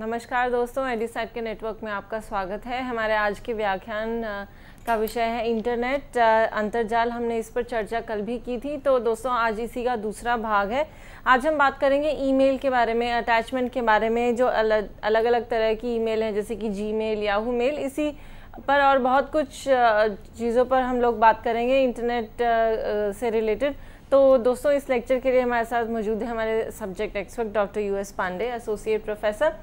नमस्कार दोस्तों एडिसैट के नेटवर्क में आपका स्वागत है हमारे आज के व्याख्यान का विषय है इंटरनेट अंतरजाल हमने इस पर चर्चा कल भी की थी तो दोस्तों आज इसी का दूसरा भाग है आज हम बात करेंगे ईमेल के बारे में अटैचमेंट के बारे में जो अलग अलग अलग तरह की ईमेल है जैसे कि जी मेल याहू मेल इसी पर और बहुत कुछ चीज़ों पर हम लोग बात करेंगे इंटरनेट से रिलेटेड तो दोस्तों इस लेक्चर के लिए हमारे साथ मौजूद है हमारे subject expert doctor U S Pandey associate professor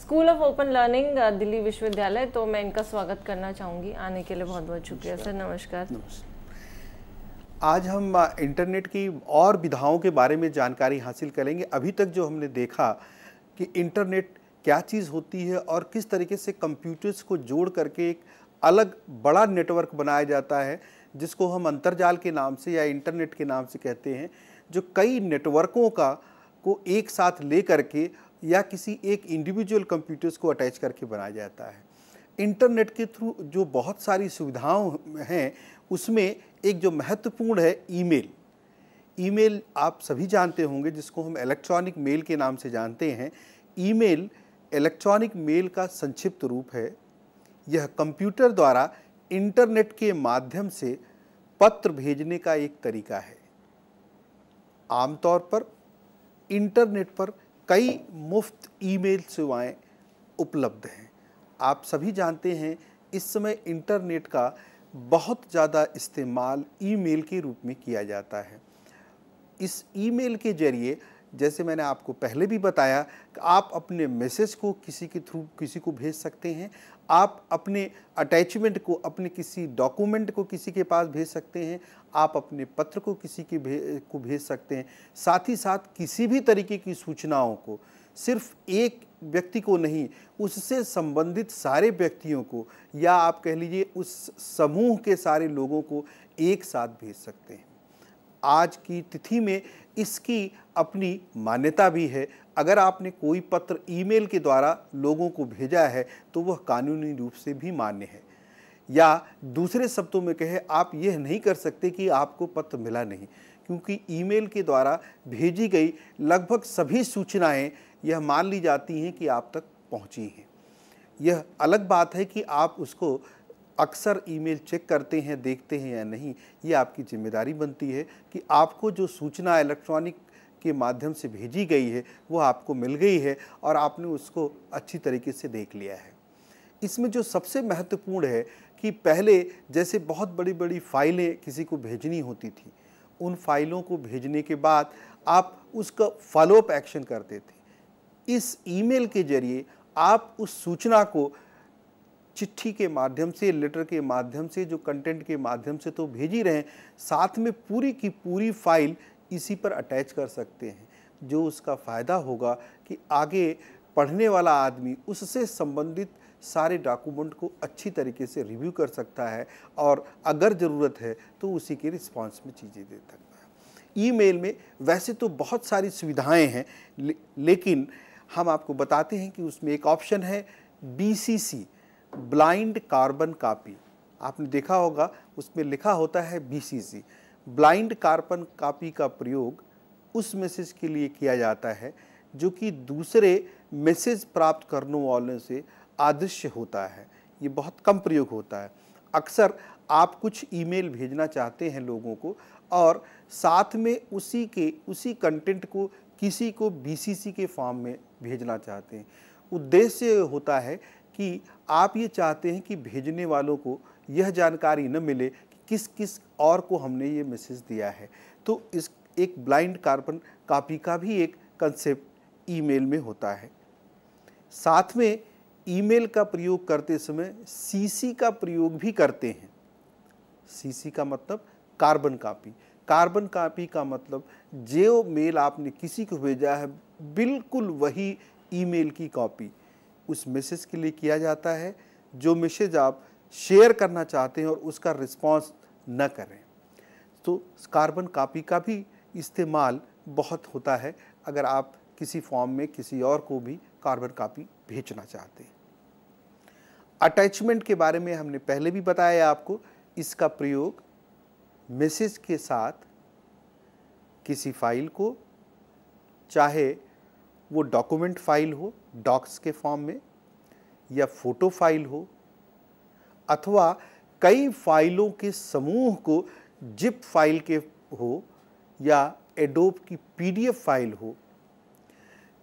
school of open learning Delhi विश्वविद्यालय तो मैं इनका स्वागत करना चाहूँगी आने के लिए बहुत बहुत शुक्रिया सर नमस्कार आज हम इंटरनेट की और विधाओं के बारे में जानकारी हासिल करेंगे अभी तक जो हमने देखा कि इंटरनेट क्या चीज़ होती है और किस तरीके से कंप्यूटर्स को जोड़ करके एक अलग बड़ा नेटवर्क बनाया जाता है जिसको हम अंतरजाल के नाम से या इंटरनेट के नाम से कहते हैं जो कई नेटवर्कों का को एक साथ ले करके या किसी एक इंडिविजुअल कंप्यूटर्स को अटैच करके बनाया जाता है इंटरनेट के थ्रू जो बहुत सारी सुविधाओं हैं उसमें एक जो महत्वपूर्ण है ईमेल ईमेल आप सभी जानते होंगे जिसको हम इलेक्ट्रॉनिक मेल के नाम से जानते हैं ईमेल इलेक्ट्रॉनिक मेल का संक्षिप्त रूप है यह कंप्यूटर द्वारा इंटरनेट के माध्यम से पत्र भेजने का एक तरीका है आमतौर पर इंटरनेट पर कई मुफ्त ईमेल सेवाएं उपलब्ध हैं आप सभी जानते हैं इस समय इंटरनेट का बहुत ज़्यादा इस्तेमाल ईमेल के रूप में किया जाता है इस ईमेल के ज़रिए जैसे मैंने आपको पहले भी बताया कि आप अपने मैसेज को किसी के थ्रू किसी को भेज सकते हैं आप अपने अटैचमेंट को अपने किसी डॉक्यूमेंट को किसी के पास भेज सकते हैं आप अपने पत्र को किसी के भे, को भेज सकते हैं साथ ही साथ किसी भी तरीके की सूचनाओं को सिर्फ एक व्यक्ति को नहीं उससे संबंधित सारे व्यक्तियों को या आप कह लीजिए उस समूह के सारे लोगों को एक साथ भेज सकते हैं आज की तिथि में इसकी अपनी मान्यता भी है अगर आपने कोई पत्र ईमेल के द्वारा लोगों को भेजा है तो वह कानूनी रूप से भी मान्य है या दूसरे शब्दों में कहे आप यह नहीं कर सकते कि आपको पत्र मिला नहीं क्योंकि ईमेल के द्वारा भेजी गई लगभग सभी सूचनाएं यह मान ली जाती हैं कि आप तक पहुंची हैं यह अलग बात है कि आप उसको अक्सर ईमेल चेक करते हैं देखते हैं या नहीं ये आपकी जिम्मेदारी बनती है कि आपको जो सूचना इलेक्ट्रॉनिक के माध्यम से भेजी गई है वो आपको मिल गई है और आपने उसको अच्छी तरीके से देख लिया है इसमें जो सबसे महत्वपूर्ण है कि पहले जैसे बहुत बड़ी बड़ी फाइलें किसी को भेजनी होती थी उन फाइलों को भेजने के बाद आप उसका फॉलोअप एक्शन करते थे इस ईमेल के जरिए आप उस सूचना को चिट्ठी के माध्यम से लेटर के माध्यम से जो कंटेंट के माध्यम से तो भेज ही रहे हैं साथ में पूरी की पूरी फाइल इसी पर अटैच कर सकते हैं जो उसका फ़ायदा होगा कि आगे पढ़ने वाला आदमी उससे संबंधित सारे डॉक्यूमेंट को अच्छी तरीके से रिव्यू कर सकता है और अगर ज़रूरत है तो उसी के रिस्पॉन्स में चीज़ें दे सकता है ईमेल में वैसे तो बहुत सारी सुविधाएं हैं ले, लेकिन हम आपको बताते हैं कि उसमें एक ऑप्शन है B C C blind carbon copy आपने देखा होगा उसमें लिखा होता है बीसीसी ब्लाइंड कार्बन कापी का प्रयोग उस मैसेज के लिए किया जाता है जो कि दूसरे मैसेज प्राप्त करने वालों से आदृश्य होता है ये बहुत कम प्रयोग होता है अक्सर आप कुछ ईमेल भेजना चाहते हैं लोगों को और साथ में उसी के उसी कंटेंट को किसी को बीसीसी के फॉर्म में भेजना चाहते हैं उद्देश्य होता है कि आप ये चाहते हैं कि भेजने वालों को यह जानकारी न मिले कि किस किस और को हमने ये मैसेज दिया है तो इस एक ब्लाइंड कार्बन कापी का भी एक कंसेप्ट ईमेल में होता है साथ में ईमेल का प्रयोग करते समय सीसी का प्रयोग भी करते हैं सीसी का मतलब कार्बन कापी कार्बन कापी का मतलब जो मेल आपने किसी को भेजा है बिल्कुल वही ईमेल की कॉपी उस मैसेज के लिए किया जाता है जो मैसेज आप शेयर करना चाहते हैं और उसका रिस्पॉन्स न करें तो कार्बन कापी का भी इस्तेमाल बहुत होता है अगर आप किसी फॉर्म में किसी और को भी कार्बन कापी भेजना चाहते हैं अटैचमेंट के बारे में हमने पहले भी बताया आपको इसका प्रयोग मैसेज के साथ किसी फाइल को चाहे वो डॉक्यूमेंट फाइल हो डॉक्स के फॉर्म में या फोटो फाइल हो अथवा कई फाइलों के समूह को जिप फाइल के हो या एडोब की पीडीएफ फाइल हो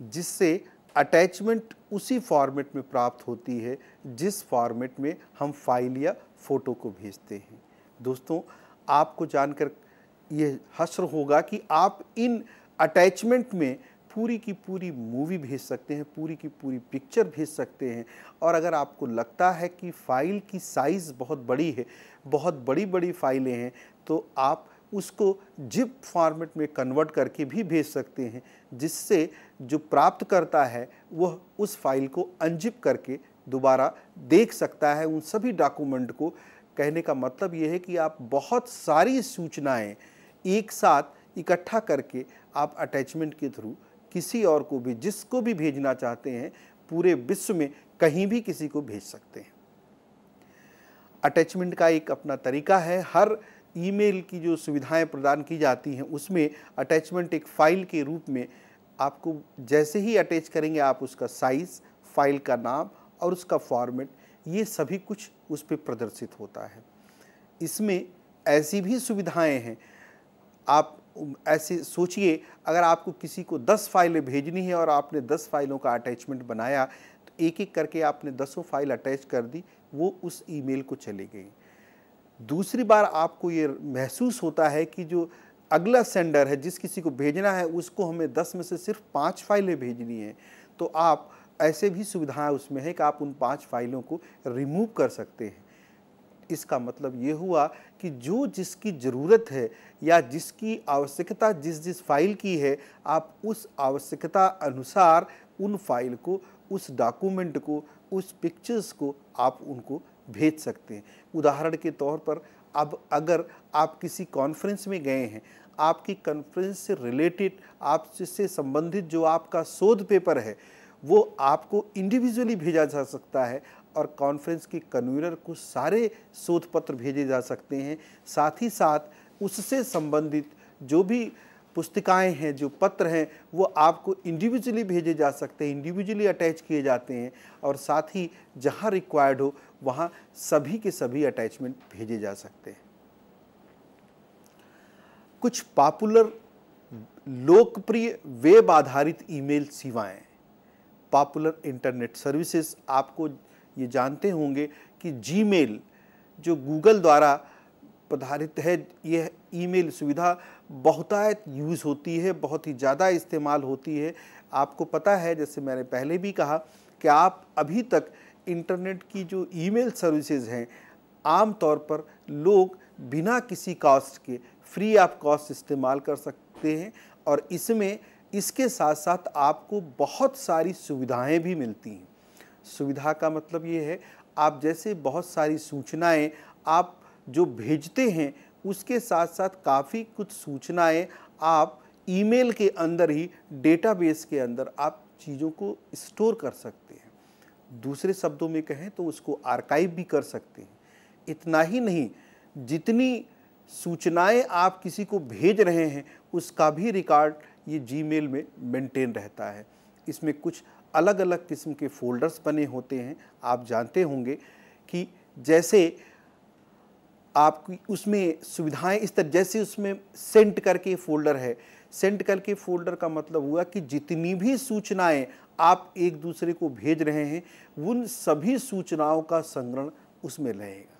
जिससे अटैचमेंट उसी फॉर्मेट में प्राप्त होती है जिस फॉर्मेट में हम फाइल या फ़ोटो को भेजते हैं दोस्तों आपको जानकर यह हश्र होगा कि आप इन अटैचमेंट में पूरी की पूरी मूवी भेज सकते हैं पूरी की पूरी पिक्चर भेज सकते हैं और अगर आपको लगता है कि फ़ाइल की साइज़ बहुत बड़ी है बहुत बड़ी बड़ी फ़ाइलें हैं तो आप उसको जिप फॉर्मेट में कन्वर्ट करके भी भेज सकते हैं जिससे जो प्राप्त करता है वह उस फाइल को अनजिप करके दोबारा देख सकता है उन सभी डॉक्यूमेंट को कहने का मतलब ये है कि आप बहुत सारी सूचनाएं एक साथ इकट्ठा करके आप अटैचमेंट के थ्रू किसी और को भी जिसको भी भेजना चाहते हैं पूरे विश्व में कहीं भी किसी को भेज सकते हैं अटैचमेंट का एक अपना तरीका है हर ईमेल की जो सुविधाएं प्रदान की जाती हैं उसमें अटैचमेंट एक फ़ाइल के रूप में आपको जैसे ही अटैच करेंगे आप उसका साइज़ फाइल का नाम और उसका फॉर्मेट ये सभी कुछ उस पर प्रदर्शित होता है इसमें ऐसी भी सुविधाएं हैं आप ऐसे सोचिए अगर आपको किसी को दस फाइलें भेजनी है और आपने दस फाइलों का अटैचमेंट बनाया तो एक एक करके आपने दसों फाइल अटैच कर दी वो उस ईमेल को चली गई दूसरी बार आपको ये महसूस होता है कि जो अगला सेंडर है जिस किसी को भेजना है उसको हमें दस में से सिर्फ पाँच फाइलें भेजनी है तो आप ऐसे भी सुविधाएं उसमें है कि आप उन पाँच फाइलों को रिमूव कर सकते हैं इसका मतलब ये हुआ कि जो जिसकी ज़रूरत है या जिसकी आवश्यकता जिस जिस फाइल की है आप उस आवश्यकता अनुसार उन फाइल को उस डॉक्यूमेंट को उस पिक्चर्स को आप उनको भेज सकते हैं उदाहरण के तौर पर अब अगर आप किसी कॉन्फ्रेंस में गए हैं आपकी कॉन्फ्रेंस से रिलेटेड आपसे संबंधित जो आपका शोध पेपर है वो आपको इंडिविजुअली भेजा जा सकता है और कॉन्फ्रेंस के कन्वीनर को सारे शोध पत्र भेजे जा सकते हैं साथ ही साथ उससे संबंधित जो भी पुस्तिकाएं हैं जो पत्र हैं वो आपको इंडिविजुअली भेजे जा सकते हैं इंडिविजुअली अटैच किए जाते हैं और साथ ही जहां रिक्वायर्ड हो वहां सभी के सभी अटैचमेंट भेजे जा सकते हैं कुछ पॉपुलर लोकप्रिय वेब आधारित ईमेल सेवाएं पॉपुलर इंटरनेट सर्विसेज आपको ये जानते होंगे कि जीमेल जो गूगल द्वारा पधारित है यह ईमेल सुविधा बहुतायत यूज़ होती है बहुत ही ज़्यादा इस्तेमाल होती है आपको पता है जैसे मैंने पहले भी कहा कि आप अभी तक इंटरनेट की जो ईमेल सर्विसेज हैं आम तौर पर लोग बिना किसी कॉस्ट के फ्री ऑफ कॉस्ट इस्तेमाल कर सकते हैं और इसमें इसके साथ साथ आपको बहुत सारी सुविधाएं भी मिलती हैं सुविधा का मतलब ये है आप जैसे बहुत सारी सूचनाएं आप जो भेजते हैं उसके साथ साथ काफ़ी कुछ सूचनाएं आप ईमेल के अंदर ही डेटाबेस के अंदर आप चीज़ों को स्टोर कर सकते हैं दूसरे शब्दों में कहें तो उसको आर्काइव भी कर सकते हैं इतना ही नहीं जितनी सूचनाएं आप किसी को भेज रहे हैं उसका भी रिकॉर्ड ये जीमेल में मेंटेन रहता है इसमें कुछ अलग अलग किस्म के फोल्डर्स बने होते हैं आप जानते होंगे कि जैसे आपकी उसमें सुविधाएं इस तरह जैसे उसमें सेंट करके फोल्डर है सेंट करके फोल्डर का मतलब हुआ कि जितनी भी सूचनाएं आप एक दूसरे को भेज रहे हैं उन सभी सूचनाओं का संग्रहण उसमें रहेगा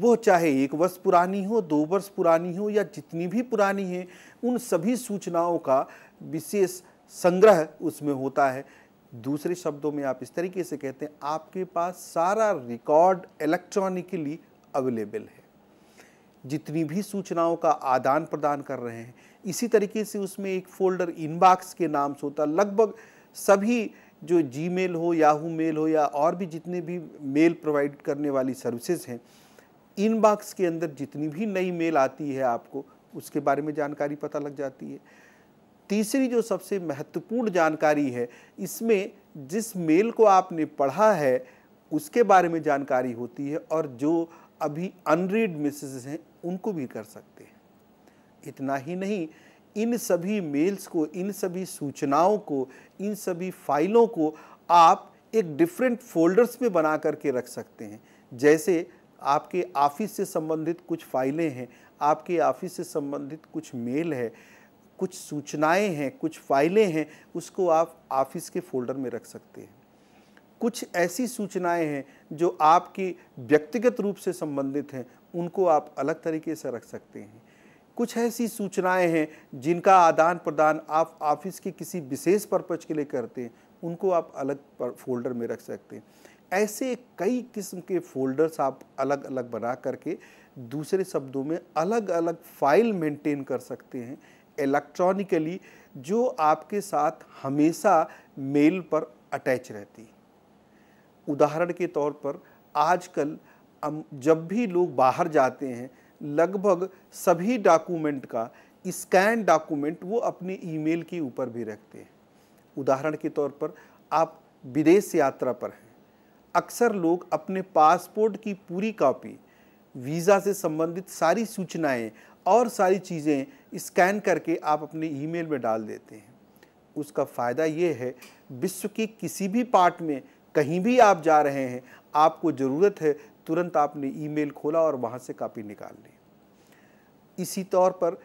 वो चाहे एक वर्ष पुरानी हो दो वर्ष पुरानी हो या जितनी भी पुरानी है उन सभी सूचनाओं का विशेष संग्रह उसमें होता है दूसरे शब्दों में आप इस तरीके से कहते हैं आपके पास सारा रिकॉर्ड इलेक्ट्रॉनिकली अवेलेबल है जितनी भी सूचनाओं का आदान प्रदान कर रहे हैं इसी तरीके से उसमें एक फोल्डर इनबॉक्स के नाम से होता लगभग सभी जो जी मेल हो याहू मेल हो या और भी जितने भी मेल प्रोवाइड करने वाली सर्विसेज हैं इनबॉक्स के अंदर जितनी भी नई मेल आती है आपको उसके बारे में जानकारी पता लग जाती है तीसरी जो सबसे महत्वपूर्ण जानकारी है इसमें जिस मेल को आपने पढ़ा है उसके बारे में जानकारी होती है और जो अभी अनरीड मैसेजेस हैं उनको भी कर सकते हैं इतना ही नहीं इन सभी मेल्स को इन सभी सूचनाओं को इन सभी फाइलों को आप एक डिफरेंट फोल्डर्स में बना करके रख सकते हैं जैसे आपके ऑफिस से संबंधित कुछ फाइलें हैं आपके ऑफिस से संबंधित कुछ मेल है कुछ सूचनाएं हैं कुछ फाइलें हैं उसको आप ऑफिस के फोल्डर में रख सकते हैं कुछ ऐसी सूचनाएं हैं जो आपकी व्यक्तिगत रूप से संबंधित हैं उनको आप अलग तरीके से रख सकते हैं कुछ ऐसी सूचनाएं हैं जिनका आदान प्रदान आप ऑफिस के किसी विशेष पर्पज के लिए करते हैं उनको आप अलग फोल्डर में रख सकते हैं ऐसे कई किस्म के फोल्डर्स आप अलग अलग बना करके दूसरे शब्दों में अलग अलग फाइल मेंटेन कर सकते हैं इलेक्ट्रॉनिकली जो आपके साथ हमेशा मेल पर अटैच रहती उदाहरण के तौर पर आजकल जब भी लोग बाहर जाते हैं लगभग सभी डॉक्यूमेंट का स्कैन डॉक्यूमेंट वो अपने ईमेल के ऊपर भी रखते हैं उदाहरण के तौर पर आप विदेश यात्रा पर हैं अक्सर लोग अपने पासपोर्ट की पूरी कॉपी वीज़ा से संबंधित सारी सूचनाएं और सारी चीज़ें स्कैन करके आप अपने ईमेल में डाल देते हैं उसका फ़ायदा ये है विश्व के किसी भी पार्ट में कहीं भी आप जा रहे हैं आपको ज़रूरत है तुरंत आपने ईमेल खोला और वहाँ से कापी निकाल ली इसी तौर पर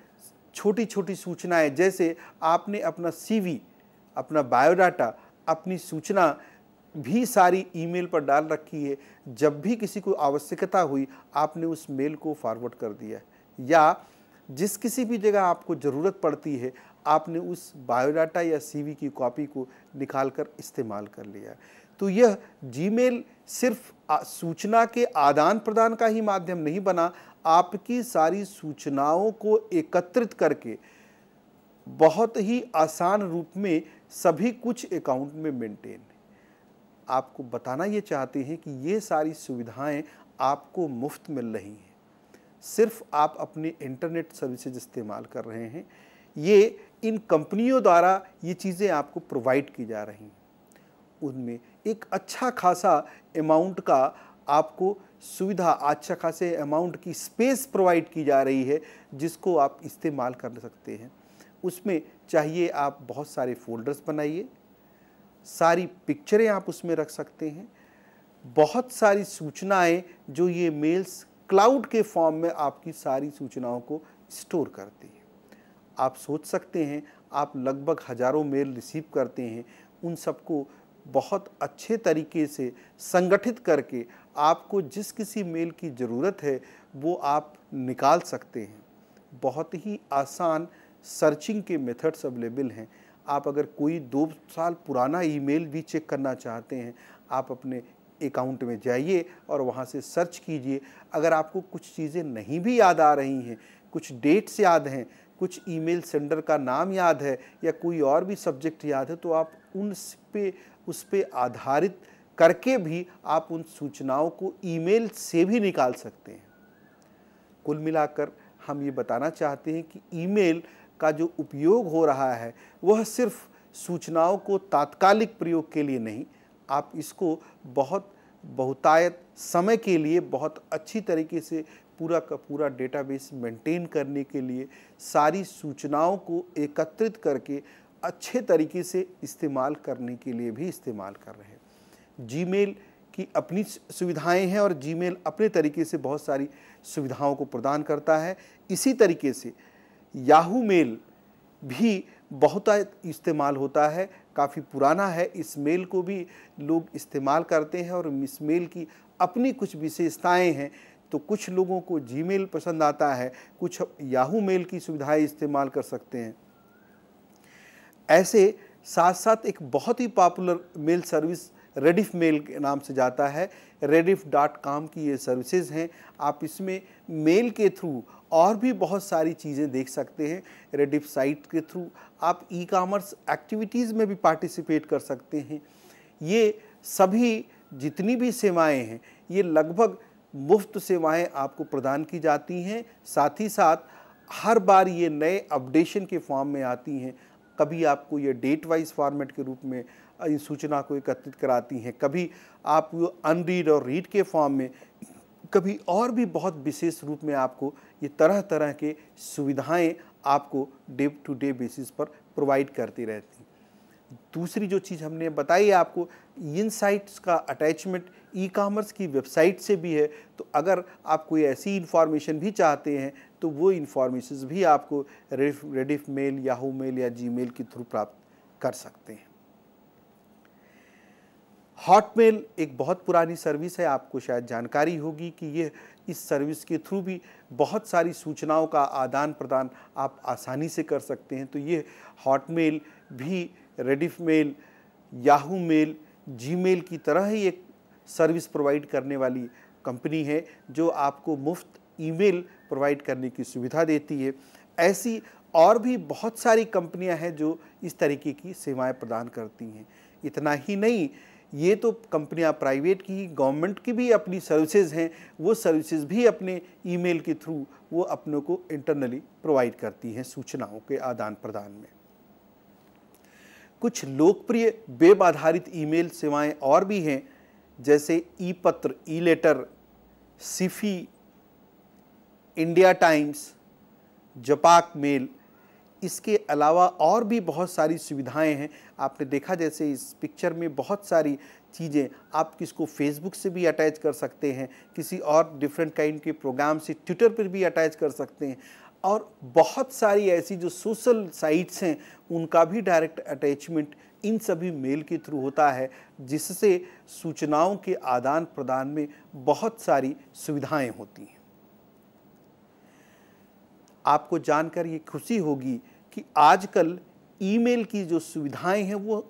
छोटी छोटी सूचनाएं जैसे आपने अपना सीवी, अपना बायोडाटा अपनी सूचना भी सारी ईमेल पर डाल रखी है जब भी किसी को आवश्यकता हुई आपने उस मेल को फॉरवर्ड कर दिया या जिस किसी भी जगह आपको ज़रूरत पड़ती है आपने उस बायोडाटा या सीवी की कॉपी को निकाल कर इस्तेमाल कर लिया तो यह जीमेल सिर्फ सूचना के आदान प्रदान का ही माध्यम नहीं बना आपकी सारी सूचनाओं को एकत्रित करके बहुत ही आसान रूप में सभी कुछ अकाउंट में मेंटेन आपको बताना ये चाहते हैं कि ये सारी सुविधाएं आपको मुफ्त मिल रही हैं सिर्फ आप अपने इंटरनेट सर्विसेज इस्तेमाल कर रहे हैं ये इन कंपनियों द्वारा ये चीज़ें आपको प्रोवाइड की जा रही हैं उनमें एक अच्छा खासा अमाउंट का आपको सुविधा अच्छा खासे अमाउंट की स्पेस प्रोवाइड की जा रही है जिसको आप इस्तेमाल कर सकते हैं उसमें चाहिए आप बहुत सारे फोल्डर्स बनाइए सारी पिक्चरें आप उसमें रख सकते हैं बहुत सारी सूचनाएं जो ये मेल्स क्लाउड के फॉर्म में आपकी सारी सूचनाओं को स्टोर करती है आप सोच सकते हैं आप लगभग हज़ारों मेल रिसीव करते हैं उन सबको बहुत अच्छे तरीके से संगठित करके आपको जिस किसी मेल की ज़रूरत है वो आप निकाल सकते हैं बहुत ही आसान सर्चिंग के मेथड्स अवेलेबल हैं आप अगर कोई दो साल पुराना ईमेल भी चेक करना चाहते हैं आप अपने अकाउंट में जाइए और वहाँ से सर्च कीजिए अगर आपको कुछ चीज़ें नहीं भी याद आ रही हैं कुछ डेट्स याद हैं कुछ ईमेल सेंडर का नाम याद है या कोई और भी सब्जेक्ट याद है तो आप उन पे उस पर आधारित करके भी आप उन सूचनाओं को ईमेल से भी निकाल सकते हैं कुल मिलाकर हम ये बताना चाहते हैं कि ईमेल का जो उपयोग हो रहा है वह सिर्फ सूचनाओं को तात्कालिक प्रयोग के लिए नहीं आप इसको बहुत बहुतायत समय के लिए बहुत अच्छी तरीके से पूरा का पूरा डेटाबेस मेंटेन करने के लिए सारी सूचनाओं को एकत्रित करके अच्छे तरीके से इस्तेमाल करने के लिए भी इस्तेमाल कर रहे हैं जीमेल की अपनी सुविधाएं हैं और जीमेल अपने तरीके से बहुत सारी सुविधाओं को प्रदान करता है इसी तरीके से याहू मेल भी बहुत इस्तेमाल होता है काफ़ी पुराना है इस मेल को भी लोग इस्तेमाल करते हैं और इस मेल की अपनी कुछ विशेषताएं हैं तो कुछ लोगों को मेल पसंद आता है कुछ याहू मेल की सुविधाएं इस्तेमाल कर सकते हैं ऐसे साथ साथ एक बहुत ही popular mail service Rediff mail के नाम से जाता है रेडिफ डॉट कॉम की ये सर्विसेज हैं आप इसमें मेल के थ्रू और भी बहुत सारी चीज़ें देख सकते हैं रेडिफ साइट के थ्रू आप ई कामर्स एक्टिविटीज़ में भी पार्टिसिपेट कर सकते हैं ये सभी जितनी भी सेवाएं हैं ये लगभग मुफ्त सेवाएं आपको प्रदान की जाती हैं साथ ही साथ हर बार ये नए अपडेशन के फॉर्म में आती हैं कभी आपको ये डेट वाइज फॉर्मेट के रूप में इन सूचना को एकत्रित कराती हैं कभी आप अनरीड और रीड के फॉर्म में कभी और भी बहुत विशेष रूप में आपको ये तरह तरह के सुविधाएं आपको डे टू डे बेसिस पर प्रोवाइड करती रहती दूसरी जो चीज़ हमने बताई आपको साइट्स का अटैचमेंट ई कामर्स की वेबसाइट से भी है तो अगर आप कोई ऐसी इन्फॉर्मेशन भी चाहते हैं तो वो इन्फॉर्मेशन भी आपको रेडिफ मेल याहू मेल या जी मेल के थ्रू प्राप्त कर सकते हैं हॉटमेल एक बहुत पुरानी सर्विस है आपको शायद जानकारी होगी कि ये इस सर्विस के थ्रू भी बहुत सारी सूचनाओं का आदान प्रदान आप आसानी से कर सकते हैं तो ये हॉटमेल भी Rediff mail Yahoo mail Gmail की तरह ही एक सर्विस प्रोवाइड करने वाली कंपनी है जो आपको मुफ्त ईमेल प्रोवाइड करने की सुविधा देती है ऐसी और भी बहुत सारी कंपनियां हैं जो इस तरीके की सेवाएं प्रदान करती हैं इतना ही नहीं ये तो कंपनियां प्राइवेट की गवर्नमेंट की भी अपनी सर्विसेज हैं वो सर्विसेज भी अपने ईमेल के थ्रू वो अपनों को इंटरनली प्रोवाइड करती हैं सूचनाओं के आदान प्रदान में कुछ लोकप्रिय वेब आधारित ईमेल सेवाएं और भी हैं जैसे ई पत्र e letter Sify India Times Zapak mail इसके अलावा और भी बहुत सारी सुविधाएं हैं आपने देखा जैसे इस पिक्चर में बहुत सारी चीज़ें आप किसको फेसबुक से भी अटैच कर सकते हैं किसी और डिफरेंट काइंड के प्रोग्राम से ट्विटर पर भी अटैच कर सकते हैं और बहुत सारी ऐसी जो सोशल साइट्स हैं उनका भी डायरेक्ट अटैचमेंट इन सभी मेल के थ्रू होता है जिससे सूचनाओं के आदान प्रदान में बहुत सारी सुविधाएं होती हैं आपको जानकर ये खुशी होगी कि आजकल ईमेल की जो सुविधाएं हैं वो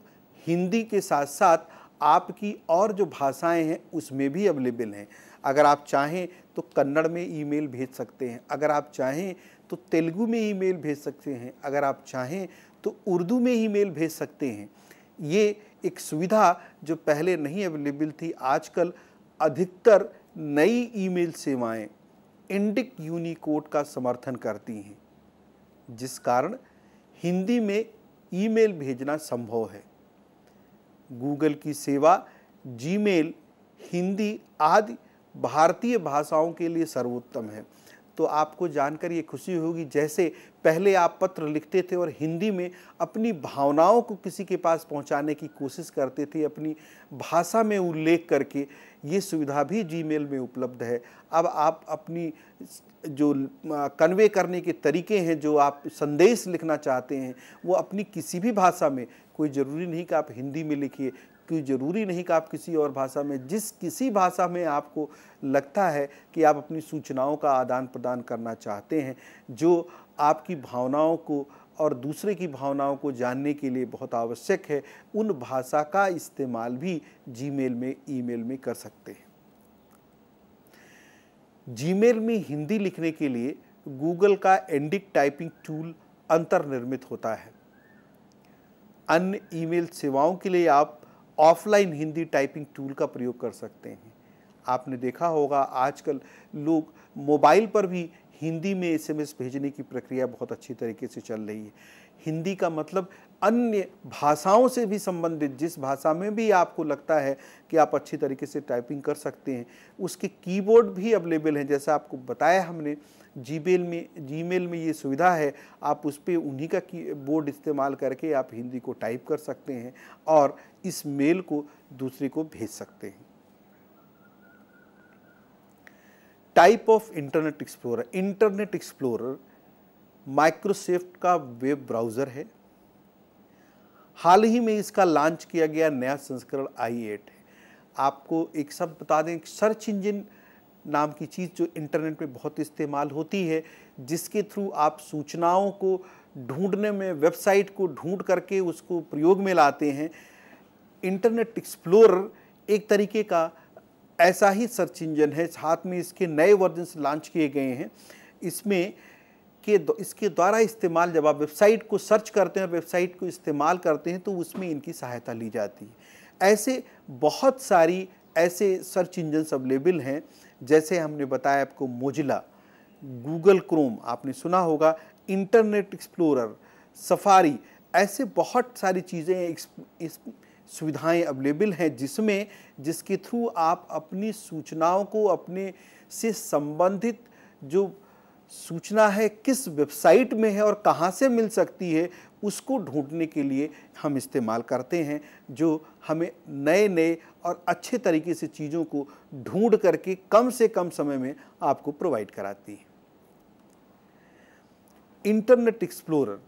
हिंदी के साथ साथ आपकी और जो भाषाएं हैं उसमें भी अवेलेबल हैं अगर आप चाहें तो कन्नड़ में ईमेल भेज सकते हैं अगर आप चाहें तो तेलुगु में ईमेल भेज सकते हैं अगर आप चाहें तो उर्दू में ईमेल भेज सकते हैं ये एक सुविधा जो पहले नहीं अवेलेबल थी आजकल अधिकतर नई ईमेल सेवाएं इंडिक यूनिकोड का समर्थन करती हैं जिस कारण हिंदी में ईमेल भेजना संभव है गूगल की सेवा जीमेल हिंदी आदि भारतीय भाषाओं के लिए सर्वोत्तम है तो आपको जानकर ये खुशी होगी जैसे पहले आप पत्र लिखते थे और हिंदी में अपनी भावनाओं को किसी के पास पहुंचाने की कोशिश करते थे अपनी भाषा में उल्लेख करके ये सुविधा भी जीमेल में उपलब्ध है अब आप अपनी जो कन्वे करने के तरीके हैं जो आप संदेश लिखना चाहते हैं वो अपनी किसी भी भाषा में कोई ज़रूरी नहीं कि आप हिंदी में लिखिए कोई ज़रूरी नहीं कि आप किसी और भाषा में जिस किसी भाषा में आपको लगता है कि आप अपनी सूचनाओं का आदान प्रदान करना चाहते हैं जो आपकी भावनाओं को और दूसरे की भावनाओं को जानने के लिए बहुत आवश्यक है उन भाषा का इस्तेमाल भी जीमेल में ईमेल में कर सकते हैं जीमेल में हिंदी लिखने के लिए गूगल का एंडिक टाइपिंग टूल अंतर्निर्मित होता है अन्य ईमेल सेवाओं के लिए आप ऑफलाइन हिंदी टाइपिंग टूल का प्रयोग कर सकते हैं आपने देखा होगा आजकल लोग मोबाइल पर भी हिंदी में एसएमएस भेजने की प्रक्रिया बहुत अच्छी तरीके से चल रही है हिंदी का मतलब अन्य भाषाओं से भी संबंधित जिस भाषा में भी आपको लगता है कि आप अच्छी तरीके से टाइपिंग कर सकते हैं उसके कीबोर्ड भी अवेलेबल हैं जैसा आपको बताया हमने जीमेल में जीमेल में ये सुविधा है आप उस पर उन्हीं का बोर्ड इस्तेमाल करके आप हिंदी को टाइप कर सकते हैं और इस मेल को दूसरे को भेज सकते हैं type of Internet Explorer Internet Explorer Microsoft का वेब ब्राउज़र है हाल ही में इसका लॉन्च किया गया नया संस्करण आई एट है आपको एक सब बता दें सर्च इंजन नाम की चीज़ जो इंटरनेट में बहुत इस्तेमाल होती है जिसके थ्रू आप सूचनाओं को ढूंढने में वेबसाइट को ढूंढ करके उसको प्रयोग में लाते हैं इंटरनेट एक्सप्लोरर एक तरीके का ऐसा ही सर्च इंजन है साथ में इसके नए वर्जन लॉन्च किए गए हैं इसमें के इसके द्वारा इस्तेमाल जब आप वेबसाइट को सर्च करते हैं वेबसाइट को इस्तेमाल करते हैं तो उसमें इनकी सहायता ली जाती है ऐसे बहुत सारी ऐसे सर्च इंजन्स अवेलेबल हैं जैसे हमने बताया आपको मोजिला गूगल क्रोम आपने सुना होगा इंटरनेट एक्सप्लोरर सफारी ऐसे बहुत सारी चीज़ें इस, इस सुविधाएं अवेलेबल हैं जिसमें जिसके थ्रू आप अपनी सूचनाओं को अपने से संबंधित जो सूचना है किस वेबसाइट में है और कहाँ से मिल सकती है उसको ढूंढने के लिए हम इस्तेमाल करते हैं जो हमें नए नए और अच्छे तरीके से चीज़ों को ढूंढ करके कम से कम समय में आपको प्रोवाइड कराती है इंटरनेट एक्सप्लोरर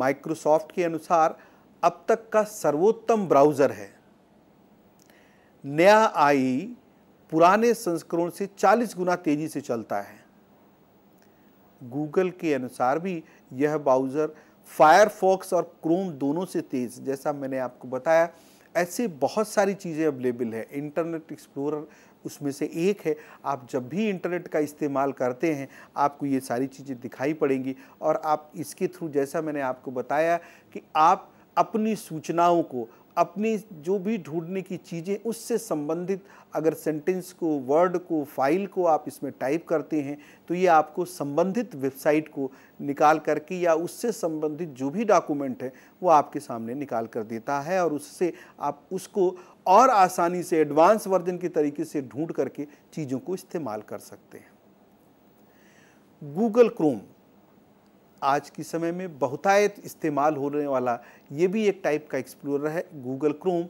माइक्रोसॉफ्ट के अनुसार अब तक का सर्वोत्तम ब्राउज़र है नया आई पुराने संस्करण से 40 गुना तेज़ी से चलता है गूगल के अनुसार भी यह ब्राउज़र फायरफॉक्स और क्रोम दोनों से तेज़ जैसा मैंने आपको बताया ऐसे बहुत सारी चीज़ें अवेलेबल है इंटरनेट एक्सप्लोरर उसमें से एक है आप जब भी इंटरनेट का इस्तेमाल करते हैं आपको ये सारी चीज़ें दिखाई पड़ेंगी और आप इसके थ्रू जैसा मैंने आपको बताया कि आप अपनी सूचनाओं को अपनी जो भी ढूंढने की चीज़ें उससे संबंधित अगर सेंटेंस को वर्ड को फाइल को आप इसमें टाइप करते हैं तो ये आपको संबंधित वेबसाइट को निकाल करके या उससे संबंधित जो भी डॉक्यूमेंट है वो आपके सामने निकाल कर देता है और उससे आप उसको और आसानी से एडवांस वर्जन के तरीके से ढूंढ करके चीज़ों को इस्तेमाल कर सकते हैं गूगल क्रोम आज के समय में बहुतायत इस्तेमाल होने वाला ये भी एक टाइप का एक्सप्लोरर है गूगल क्रोम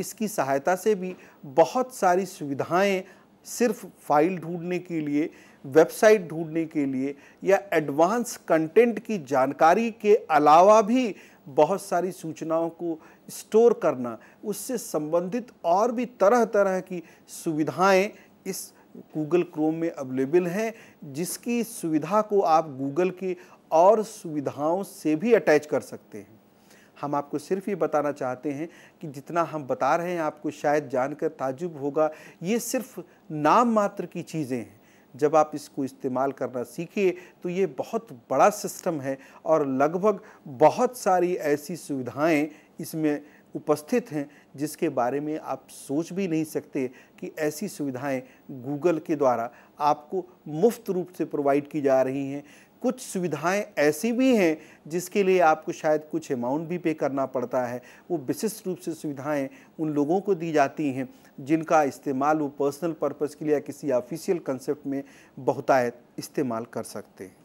इसकी सहायता से भी बहुत सारी सुविधाएं सिर्फ फाइल ढूंढने के लिए वेबसाइट ढूंढने के लिए या एडवांस कंटेंट की जानकारी के अलावा भी बहुत सारी सूचनाओं को स्टोर करना उससे संबंधित और भी तरह तरह की सुविधाएं इस गूगल क्रोम में अवेलेबल हैं जिसकी सुविधा को आप गूगल के और सुविधाओं से भी अटैच कर सकते हैं हम आपको सिर्फ ये बताना चाहते हैं कि जितना हम बता रहे हैं आपको शायद जानकर ताजुब होगा ये सिर्फ नाम मात्र की चीज़ें हैं जब आप इसको इस्तेमाल करना सीखिए तो ये बहुत बड़ा सिस्टम है और लगभग बहुत सारी ऐसी सुविधाएं इसमें उपस्थित हैं जिसके बारे में आप सोच भी नहीं सकते कि ऐसी सुविधाएं गूगल के द्वारा आपको मुफ्त रूप से प्रोवाइड की जा रही हैं कुछ सुविधाएं ऐसी भी हैं जिसके लिए आपको शायद कुछ अमाउंट भी पे करना पड़ता है वो विशिष्ट रूप से सुविधाएं उन लोगों को दी जाती हैं जिनका इस्तेमाल वो पर्सनल पर्पज़ के लिए या किसी ऑफिशियल कंसेप्ट में बहुतायत इस्तेमाल कर सकते हैं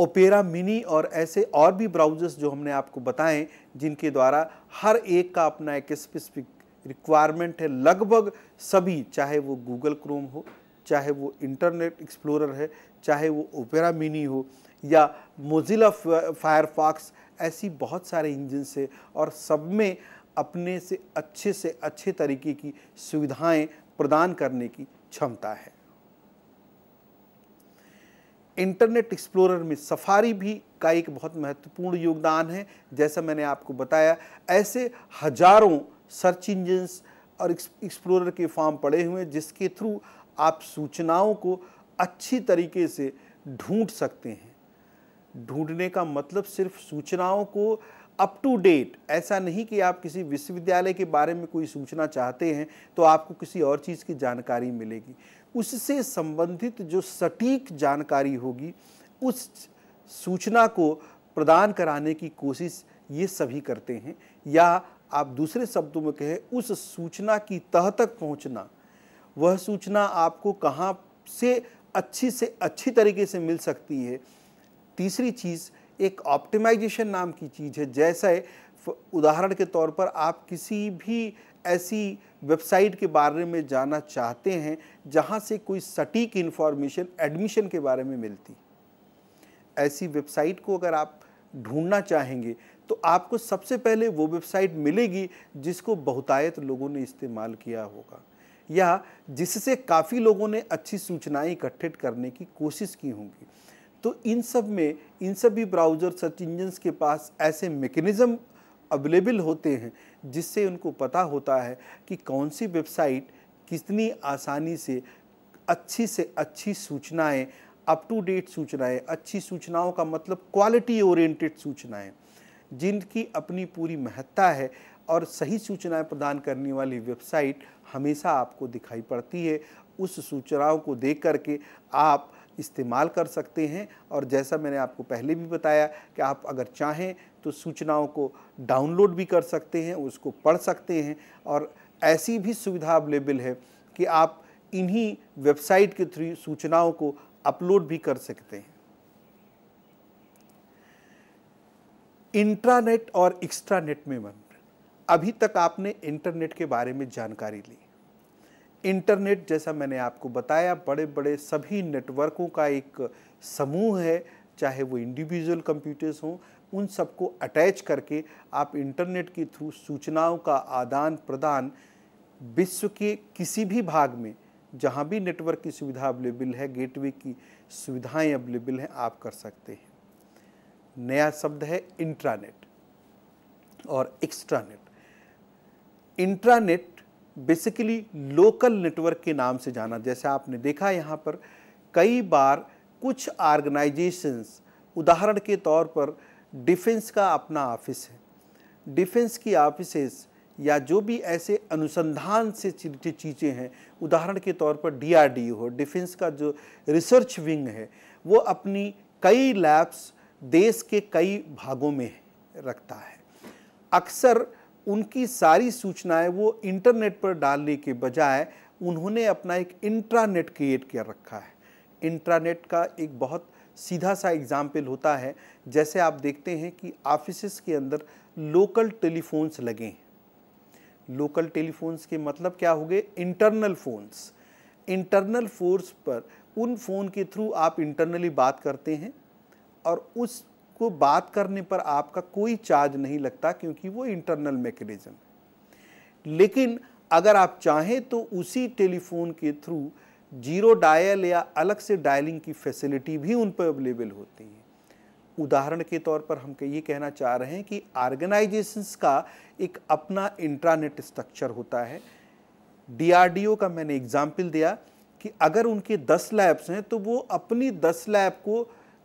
ओपेरा मिनी और ऐसे और भी ब्राउज़र्स जो हमने आपको बताएं जिनके द्वारा हर एक का अपना एक स्पेसिफिक रिक्वायरमेंट है लगभग सभी चाहे वो गूगल क्रोम हो चाहे वो इंटरनेट एक्सप्लोरर है चाहे वो ओपेरा मिनी हो या मोजिला फायरफॉक्स ऐसी बहुत सारे इंजन से और सब में अपने से अच्छे से अच्छे तरीके की सुविधाएं प्रदान करने की क्षमता है इंटरनेट एक्सप्लोरर में सफारी भी का एक बहुत महत्वपूर्ण योगदान है जैसा मैंने आपको बताया ऐसे हजारों सर्च इंजन्स और एक्सप्लोरर के फॉर्म पड़े हुए हैं जिसके थ्रू आप सूचनाओं को अच्छी तरीके से ढूंढ सकते हैं ढूंढने का मतलब सिर्फ सूचनाओं को अप टू डेट ऐसा नहीं कि आप किसी विश्वविद्यालय के बारे में कोई सूचना चाहते हैं तो आपको किसी और चीज़ की जानकारी मिलेगी उससे संबंधित जो सटीक जानकारी होगी उस सूचना को प्रदान कराने की कोशिश ये सभी करते हैं या आप दूसरे शब्दों में कहें उस सूचना की तह तक पहुंचना वह सूचना आपको कहाँ से अच्छी से अच्छी तरीके से मिल सकती है तीसरी चीज़ एक ऑप्टिमाइजेशन नाम की चीज़ है जैसे उदाहरण के तौर पर आप किसी भी ऐसी वेबसाइट के बारे में जाना चाहते हैं जहाँ से कोई सटीक इन्फॉर्मेशन एडमिशन के बारे में मिलती ऐसी वेबसाइट को अगर आप ढूंढना चाहेंगे तो आपको सबसे पहले वो वेबसाइट मिलेगी जिसको बहुतायत लोगों ने इस्तेमाल किया होगा या जिससे काफ़ी लोगों ने अच्छी सूचनाएं इकट्ठे करने की कोशिश की होंगी तो इन सब में इन सभी ब्राउज़र सर्च इंजन्स के पास ऐसे मेकनिज़म अवेलेबल होते हैं जिससे उनको पता होता है कि कौन सी वेबसाइट कितनी आसानी से अच्छी से अच्छी सूचनाएं अप टू डेट सूचनाएं अच्छी सूचनाओं का मतलब क्वालिटी ओरिएंटेड सूचनाएं जिनकी अपनी पूरी महत्ता है और सही सूचनाएं प्रदान करने वाली वेबसाइट हमेशा आपको दिखाई पड़ती है उस सूचनाओं को देख करके आप इस्तेमाल कर सकते हैं और जैसा मैंने आपको पहले भी बताया कि आप अगर चाहें तो सूचनाओं को डाउनलोड भी कर सकते हैं उसको पढ़ सकते हैं और ऐसी भी सुविधा अवेलेबल है कि आप इन्हीं वेबसाइट के थ्रू सूचनाओं को अपलोड भी कर सकते हैं इंट्रानेट और एक्स्ट्रानेट में मन अभी तक आपने इंटरनेट के बारे में जानकारी ली इंटरनेट जैसा मैंने आपको बताया बड़े बड़े सभी नेटवर्कों का एक समूह है चाहे वो इंडिविजुअल कंप्यूटर्स हों उन सबको अटैच करके आप इंटरनेट के थ्रू सूचनाओं का आदान प्रदान विश्व के किसी भी भाग में जहाँ भी नेटवर्क की सुविधा अवेलेबल है गेटवे की सुविधाएं अवेलेबल हैं आप कर सकते हैं नया शब्द है इंट्रानेट और extranet intranet basically local network के नाम से जाना जैसे आपने देखा यहाँ पर कई बार कुछ ऑर्गेनाइजेशंस उदाहरण के तौर पर डिफेंस का अपना ऑफिस है डिफेंस की ऑफिसेस या जो भी ऐसे अनुसंधान से चीज़ें हैं उदाहरण के तौर पर डी हो डिफेंस का जो रिसर्च विंग है वो अपनी कई लैब्स देश के कई भागों में रखता है अक्सर उनकी सारी सूचनाएं वो इंटरनेट पर डालने के बजाय उन्होंने अपना एक इंट्रानेट क्रिएट कर रखा है इंट्रानेट का एक बहुत सीधा सा एग्जाम्पल होता है जैसे आप देखते हैं कि ऑफिस के अंदर लोकल टेलीफोन्स लगे हैं लोकल टेलीफोन्स के मतलब क्या हो गए इंटरनल फ़ोन्स इंटरनल फोर्स पर उन फ़ोन के थ्रू आप इंटरनली बात करते हैं और उस को बात करने पर आपका कोई चार्ज नहीं लगता क्योंकि वो इंटरनल मैकेनिज्म है लेकिन अगर आप चाहें तो उसी टेलीफोन के थ्रू जीरो डायल या अलग से डायलिंग की फैसिलिटी भी उन पर अवेलेबल होती है उदाहरण के तौर पर हम ये कहना चाह रहे हैं कि ऑर्गेनाइजेशंस का एक अपना इंट्रानेट स्ट्रक्चर होता है डीआरडीओ का मैंने एग्जाम्पल दिया कि अगर उनके दस लैब्स हैं तो वो अपनी दस लैब को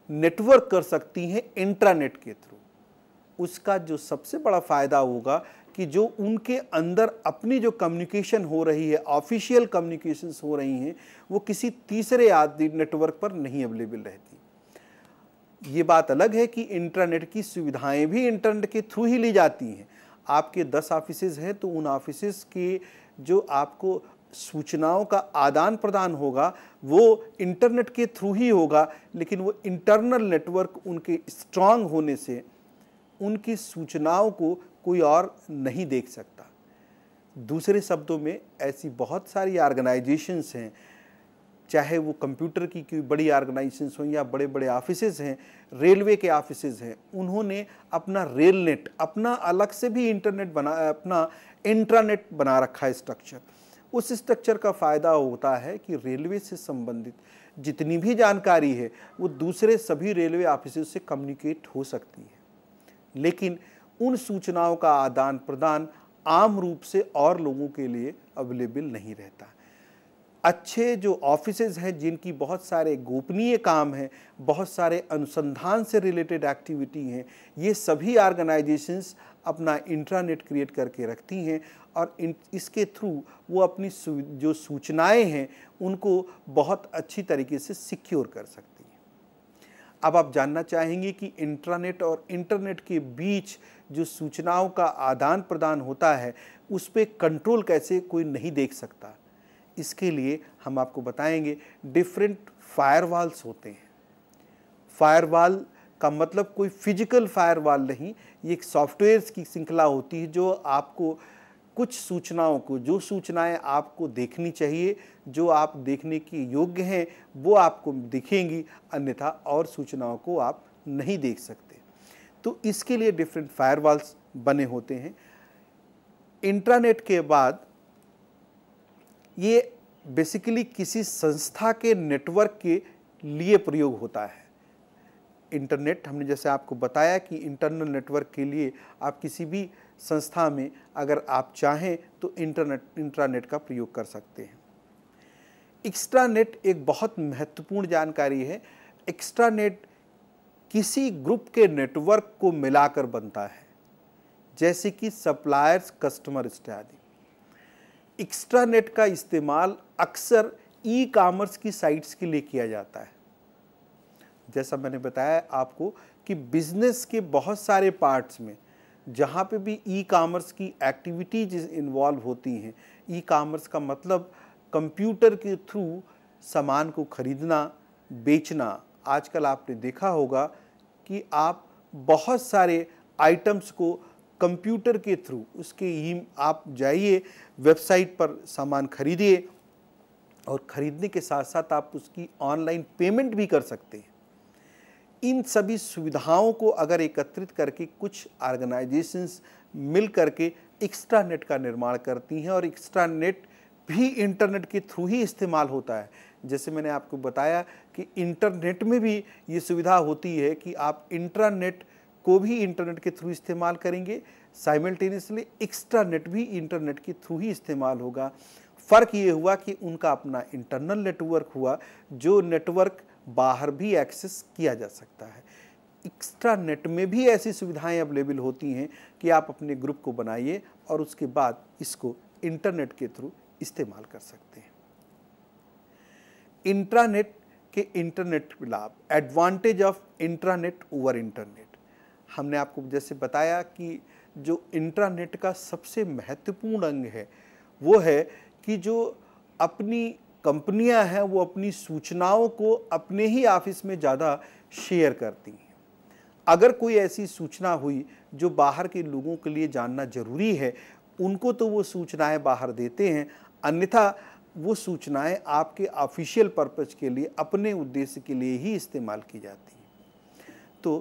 नेटवर्क कर सकती हैं इंट्रानेट के थ्रू उसका जो सबसे बड़ा फ़ायदा होगा कि जो उनके अंदर अपनी जो कम्युनिकेशन हो रही है ऑफिशियल कम्युनिकेशन हो रही हैं वो किसी तीसरे आदि नेटवर्क पर नहीं अवेलेबल रहती ये बात अलग है कि इंटरनेट की सुविधाएं भी इंटरनेट के थ्रू ही ली जाती हैं आपके दस ऑफिसेज हैं तो उन ऑफिसेज के जो आपको सूचनाओं का आदान प्रदान होगा वो इंटरनेट के थ्रू ही होगा लेकिन वो इंटरनल नेटवर्क उनके स्ट्रांग होने से उनकी सूचनाओं को कोई और नहीं देख सकता दूसरे शब्दों में ऐसी बहुत सारी ऑर्गेनाइजेशंस हैं चाहे वो कंप्यूटर की कोई बड़ी ऑर्गेनाइजेशन हों या बड़े बड़े ऑफिसेज हैं रेलवे के ऑफिसेज हैं उन्होंने अपना रेल नेट अपना अलग से भी इंटरनेट बना अपना इंट्रानेट बना रखा है स्ट्रक्चर उस स्ट्रक्चर का फ़ायदा होता है कि रेलवे से संबंधित जितनी भी जानकारी है वो दूसरे सभी रेलवे ऑफिस से कम्युनिकेट हो सकती है लेकिन उन सूचनाओं का आदान प्रदान आम रूप से और लोगों के लिए अवेलेबल नहीं रहता अच्छे जो ऑफिसेज हैं जिनकी बहुत सारे गोपनीय काम हैं बहुत सारे अनुसंधान से रिलेटेड एक्टिविटी हैं ये सभी ऑर्गेनाइजेशंस अपना इंट्रानेट क्रिएट करके रखती हैं और इन इसके थ्रू वो अपनी जो सूचनाएं हैं उनको बहुत अच्छी तरीके से सिक्योर कर सकती हैं अब आप जानना चाहेंगे कि इंट्रानेट और इंटरनेट के बीच जो सूचनाओं का आदान प्रदान होता है उस पर कंट्रोल कैसे कोई नहीं देख सकता इसके लिए हम आपको बताएंगे डिफरेंट फायरवाल्स होते हैं फायरवाल का मतलब कोई फिजिकल फायरवॉल नहीं ये एक सॉफ्टवेयर की श्रृंखला होती है जो आपको कुछ सूचनाओं को जो सूचनाएं आपको देखनी चाहिए जो आप देखने के योग्य हैं वो आपको दिखेंगी अन्यथा और सूचनाओं को आप नहीं देख सकते तो इसके लिए डिफरेंट फायरवॉल्स बने होते हैं इंटरनेट के बाद ये बेसिकली किसी संस्था के नेटवर्क के लिए प्रयोग होता है इंटरनेट हमने जैसे आपको बताया कि इंटरनल नेटवर्क के लिए आप किसी भी संस्था में अगर आप चाहें तो इंटरनेट इंट्रानेट का प्रयोग कर सकते हैं एक्स्ट्रा नेट एक बहुत महत्वपूर्ण जानकारी है एक्स्ट्रा नेट किसी ग्रुप के नेटवर्क को मिलाकर बनता है जैसे कि सप्लायर्स कस्टमर इत्यादि एक्स्ट्रा नेट का इस्तेमाल अक्सर ई कॉमर्स कामर्स की साइट्स के लिए किया जाता है जैसा मैंने बताया आपको कि बिज़नेस के बहुत सारे पार्ट्स में जहाँ पे भी ई कामर्स की एक्टिविटीज इन्वॉल्व होती हैं ई कामर्स का मतलब कंप्यूटर के थ्रू सामान को ख़रीदना बेचना आजकल आपने देखा होगा कि आप बहुत सारे आइटम्स को कंप्यूटर के थ्रू उसके ही आप जाइए वेबसाइट पर सामान खरीदिए और ख़रीदने के साथ साथ आप उसकी ऑनलाइन पेमेंट भी कर सकते हैं इन सभी सुविधाओं को अगर एकत्रित करके कुछ ऑर्गेनाइजेशंस मिल करके एक्स्ट्रा नेट का निर्माण करती हैं और एक्स्ट्रा नेट भी इंटरनेट के थ्रू ही इस्तेमाल होता है जैसे मैंने आपको बताया कि इंटरनेट में भी ये सुविधा होती है कि आप इंटरनेट को भी इंटरनेट के थ्रू इस्तेमाल करेंगे साइमल्टेनियसली एक्स्ट्रा नेट भी इंटरनेट के थ्रू ही इस्तेमाल होगा फ़र्क ये हुआ कि उनका अपना इंटरनल नेटवर्क हुआ जो नेटवर्क बाहर भी एक्सेस किया जा सकता है एक्स्ट्रा नेट में भी ऐसी सुविधाएं अवेलेबल होती हैं कि आप अपने ग्रुप को बनाइए और उसके बाद इसको इंटरनेट के थ्रू इस्तेमाल कर सकते हैं इंट्रानेट के इंटरनेट लाभ advantage of intranet over internet हमने आपको जैसे बताया कि जो इंट्रानेट का सबसे महत्वपूर्ण अंग है वो है कि जो अपनी कंपनियां हैं वो अपनी सूचनाओं को अपने ही ऑफिस में ज़्यादा शेयर करती हैं अगर कोई ऐसी सूचना हुई जो बाहर के लोगों के लिए जानना जरूरी है उनको तो वो सूचनाएं बाहर देते हैं अन्यथा वो सूचनाएं आपके ऑफिशियल पर्पज के लिए अपने उद्देश्य के लिए ही इस्तेमाल की जाती हैं तो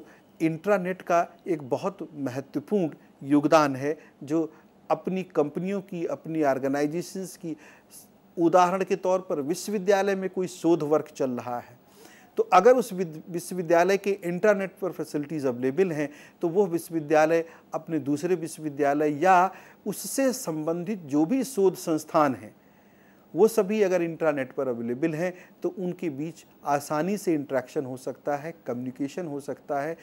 इंट्रानेट का एक बहुत महत्वपूर्ण योगदान है जो अपनी कंपनियों की अपनी ऑर्गेनाइजेशंस की उदाहरण के तौर पर विश्वविद्यालय में कोई शोध वर्क चल रहा है तो अगर उस विश्वविद्यालय के इंटरनेट पर फैसिलिटीज़ अवेलेबल हैं तो वो विश्वविद्यालय अपने दूसरे विश्वविद्यालय या उससे संबंधित जो भी शोध संस्थान हैं वो सभी अगर इंट्रानेट पर अवेलेबल हैं तो उनके बीच आसानी से इंट्रैक्शन हो सकता है कम्युनिकेशन हो सकता है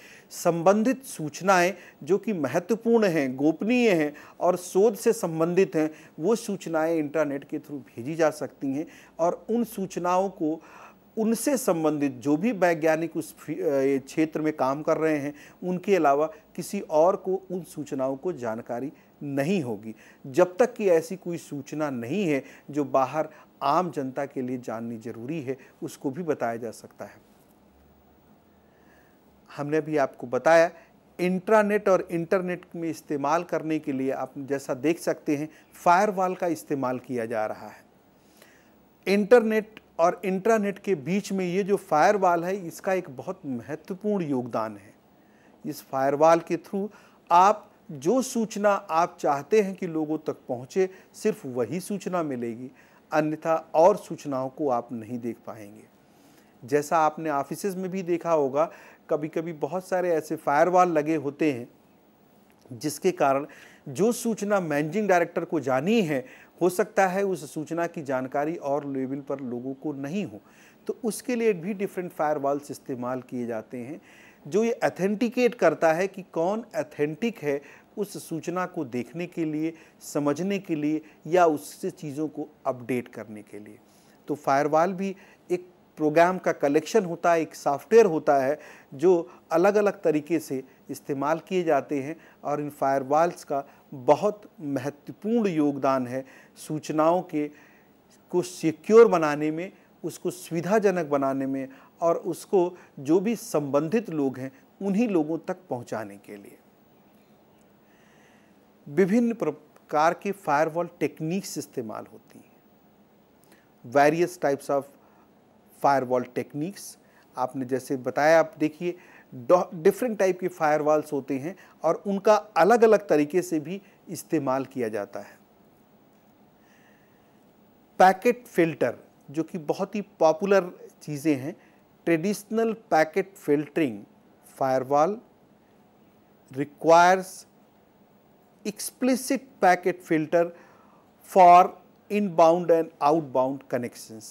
संबंधित सूचनाएं जो कि महत्वपूर्ण हैं गोपनीय हैं और शोध से संबंधित हैं वो सूचनाएं इंटरनेट के थ्रू भेजी जा सकती हैं और उन सूचनाओं को उनसे संबंधित जो भी वैज्ञानिक उस क्षेत्र में काम कर रहे हैं उनके अलावा किसी और को उन सूचनाओं को जानकारी नहीं होगी जब तक कि ऐसी कोई सूचना नहीं है जो बाहर आम जनता के लिए जाननी जरूरी है उसको भी बताया जा सकता है हमने भी आपको बताया इंट्रानेट और इंटरनेट में इस्तेमाल करने के लिए आप जैसा देख सकते हैं फायरवॉल का इस्तेमाल किया जा रहा है इंटरनेट और इंट्रानेट के बीच में ये जो फायरवॉल है इसका एक बहुत महत्वपूर्ण योगदान है इस फायरवॉल के थ्रू आप जो सूचना आप चाहते हैं कि लोगों तक पहुंचे सिर्फ वही सूचना मिलेगी अन्यथा और सूचनाओं को आप नहीं देख पाएंगे जैसा आपने ऑफिस में भी देखा होगा कभी कभी बहुत सारे ऐसे फायरवॉल लगे होते हैं जिसके कारण जो सूचना मैनेजिंग डायरेक्टर को जानी है हो सकता है उस सूचना की जानकारी और लेवल पर लोगों को नहीं हो तो उसके लिए भी डिफरेंट फायर इस्तेमाल किए जाते हैं जो ये अथेंटिकेट करता है कि कौन अथेंटिक है उस सूचना को देखने के लिए समझने के लिए या उससे चीज़ों को अपडेट करने के लिए तो फायरवाल भी एक प्रोग्राम का कलेक्शन होता है एक सॉफ्टवेयर होता है जो अलग अलग तरीके से इस्तेमाल किए जाते हैं और इन फायरवाल्स का बहुत महत्वपूर्ण योगदान है सूचनाओं के को सिक्योर बनाने में उसको सुविधाजनक बनाने में और उसको जो भी संबंधित लोग हैं उन्हीं लोगों तक पहुंचाने के लिए विभिन्न प्रकार के फायरवॉल टेक्निक्स इस्तेमाल होती हैं various types of firewall techniques आपने जैसे बताया आप देखिए डिफरेंट टाइप के फायरवॉल्स होते हैं और उनका अलग अलग तरीके से भी इस्तेमाल किया जाता है पैकेट फिल्टर जो कि बहुत ही पॉपुलर चीज़ें हैं traditional packet filtering firewall requires explicit packet filter for inbound and outbound connections.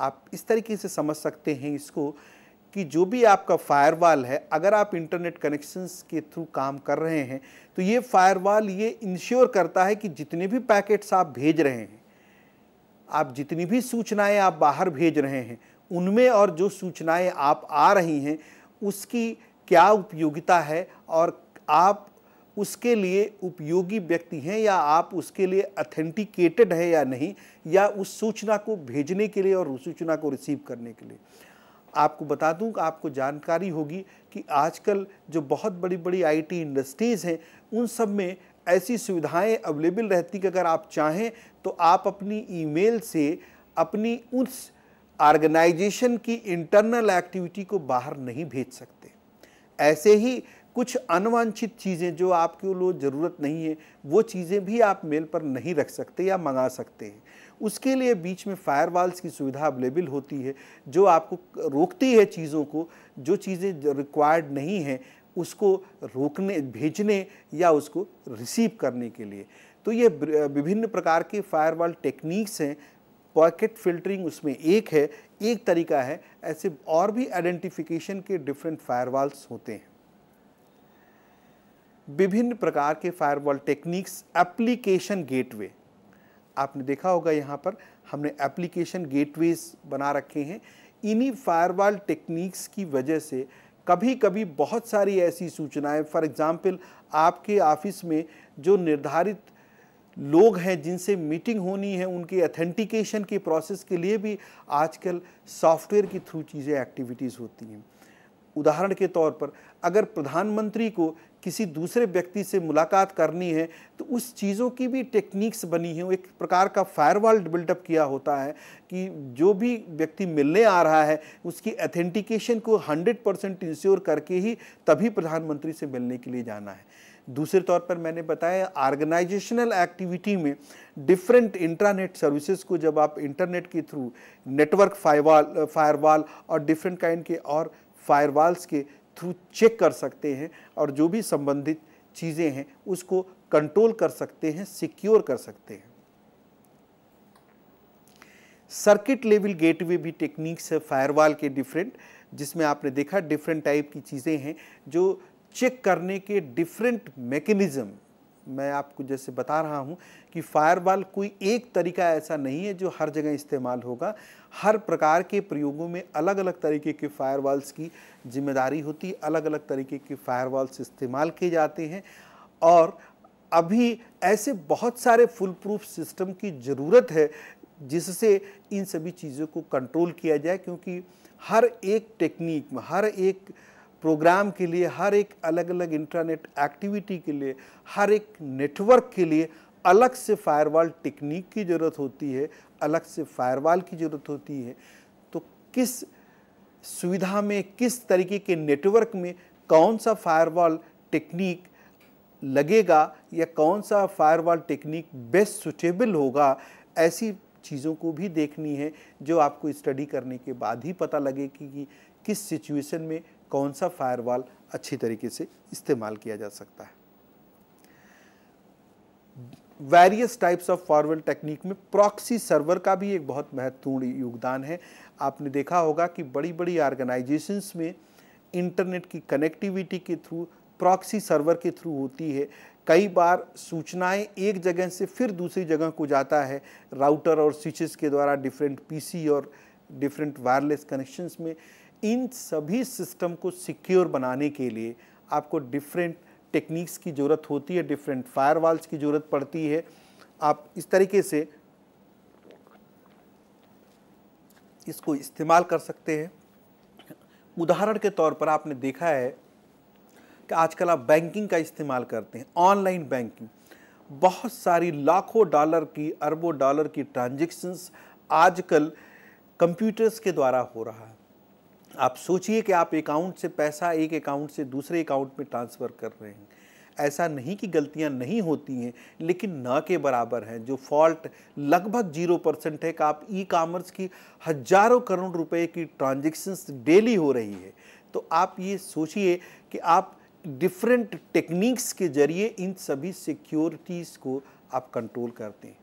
आप इस तरीके से समझ सकते हैं इसको कि जो भी आपका फायरवाल है अगर आप इंटरनेट कनेक्शंस के थ्रू काम कर रहे हैं तो ये फायरवाल ये इंश्योर करता है कि जितने भी पैकेट्स आप भेज रहे हैं आप जितनी भी सूचनाएं आप बाहर भेज रहे हैं उनमें और जो सूचनाएं आप आ रही हैं उसकी क्या उपयोगिता है और आप उसके लिए उपयोगी व्यक्ति हैं या आप उसके लिए अथेंटिकेटेड हैं या नहीं या उस सूचना को भेजने के लिए और उस सूचना को रिसीव करने के लिए आपको बता दूं कि आपको जानकारी होगी कि आजकल जो बहुत बड़ी बड़ी आईटी इंडस्ट्रीज़ हैं उन सब में ऐसी सुविधाएं अवेलेबल रहती कि अगर आप चाहें तो आप अपनी ईमेल से अपनी उस ऑर्गेनाइजेशन की इंटरनल एक्टिविटी को बाहर नहीं भेज सकते ऐसे ही कुछ अनवांछित चीज़ें जो आपके लोग ज़रूरत नहीं है वो चीज़ें भी आप मेल पर नहीं रख सकते या मंगा सकते हैं उसके लिए बीच में फायरवॉल्स की सुविधा अवेलेबल होती है जो आपको रोकती है चीज़ों को जो चीज़ें रिक्वायर्ड नहीं हैं उसको रोकने भेजने या उसको रिसीव करने के लिए तो ये विभिन्न प्रकार फायर फायरवॉल टेक्निक्स हैं पॉकेट फिल्टरिंग उसमें एक है एक तरीका है ऐसे और भी आइडेंटिफिकेशन के डिफरेंट फायरवॉल्स होते हैं विभिन्न प्रकार के फायरवॉल टेक्निक्स एप्लीकेशन गेटवे आपने देखा होगा यहाँ पर हमने एप्लीकेशन गेटवेज बना रखे हैं इन्हीं फायरवॉल टेक्निक्स की वजह से कभी कभी बहुत सारी ऐसी सूचनाएं फॉर एग्ज़ाम्पल आपके ऑफिस में जो निर्धारित लोग हैं जिनसे मीटिंग होनी है उनके अथेंटिकेशन के प्रोसेस के लिए भी आजकल सॉफ्टवेयर के थ्रू चीज़ें एक्टिविटीज़ होती हैं उदाहरण के तौर पर अगर प्रधानमंत्री को किसी दूसरे व्यक्ति से मुलाकात करनी है तो उस चीज़ों की भी टेक्निक्स बनी हैं एक प्रकार का फायरवॉल बिल्डअप किया होता है कि जो भी व्यक्ति मिलने आ रहा है उसकी अथेंटिकेशन को 100 परसेंट इंश्योर करके ही तभी प्रधानमंत्री से मिलने के लिए जाना है दूसरे तौर पर मैंने बताया ऑर्गेनाइजेशनल एक्टिविटी में डिफरेंट इंटरनेट सर्विसेज को जब आप इंटरनेट के थ्रू नेटवर्क फायरवाल फायरवाल और डिफरेंट काइंड के और फायरवाल्स के थ्रू चेक कर सकते हैं और जो भी संबंधित चीज़ें हैं उसको कंट्रोल कर सकते हैं सिक्योर कर सकते हैं सर्किट लेवल गेटवे भी टेक्निक्स है फायरवॉल के डिफरेंट जिसमें आपने देखा डिफरेंट टाइप की चीज़ें हैं जो चेक करने के डिफरेंट मैकेनिज़्म मैं आपको जैसे बता रहा हूँ कि फायरवॉल कोई एक तरीका ऐसा नहीं है जो हर जगह इस्तेमाल होगा हर प्रकार के प्रयोगों में अलग अलग तरीके के फायरवाल्स की जिम्मेदारी होती है अलग अलग तरीके के फायरवाल्स इस्तेमाल किए जाते हैं और अभी ऐसे बहुत सारे फुल प्रूफ सिस्टम की ज़रूरत है जिससे इन सभी चीज़ों को कंट्रोल किया जाए क्योंकि हर एक टेक्निक हर एक प्रोग्राम के लिए हर एक अलग अलग इंटरनेट एक्टिविटी के लिए हर एक नेटवर्क के लिए अलग से फायरवॉल टेक्निक की ज़रूरत होती है अलग से फायरवॉल की ज़रूरत होती है तो किस सुविधा में किस तरीके के नेटवर्क में कौन सा फायरवॉल टेक्निक लगेगा या कौन सा फायरवॉल टेक्निक बेस्ट सुटेबल होगा ऐसी चीज़ों को भी देखनी है जो आपको स्टडी करने के बाद ही पता लगे कि, कि किस सिचुएशन में कौन सा फायरवॉल अच्छी तरीके से इस्तेमाल किया जा सकता है various types of firewall technique में प्रॉक्सी सर्वर का भी एक बहुत महत्वपूर्ण योगदान है आपने देखा होगा कि बड़ी बड़ी ऑर्गेनाइजेशंस में इंटरनेट की कनेक्टिविटी के थ्रू प्रॉक्सी सर्वर के थ्रू होती है कई बार सूचनाएं एक जगह से फिर दूसरी जगह को जाता है राउटर और स्विचेस के द्वारा डिफरेंट पीसी और डिफरेंट वायरलेस कनेक्शंस में इन सभी सिस्टम को सिक्योर बनाने के लिए आपको डिफरेंट टेक्निक्स की ज़रूरत होती है डिफरेंट फायरवॉल्स की ज़रूरत पड़ती है आप इस तरीके से इसको इस्तेमाल कर सकते हैं उदाहरण के तौर पर आपने देखा है कि आजकल आप बैंकिंग का इस्तेमाल करते हैं ऑनलाइन बैंकिंग बहुत सारी लाखों डॉलर की अरबों डॉलर की ट्रांजेक्शन्स आजकल कंप्यूटर्स के द्वारा हो रहा है आप सोचिए कि आप अकाउंट से पैसा एक अकाउंट से दूसरे अकाउंट में ट्रांसफ़र कर रहे हैं ऐसा नहीं कि गलतियां नहीं होती हैं लेकिन न के बराबर हैं जो फॉल्ट लगभग जीरो परसेंट है कि आप ई कामर्स की हजारों करोड़ रुपए की ट्रांजेक्शन्स डेली हो रही है तो आप ये सोचिए कि आप डिफरेंट टेक्निक्स के जरिए इन सभी सिक्योरिटीज़ को आप कंट्रोल करते हैं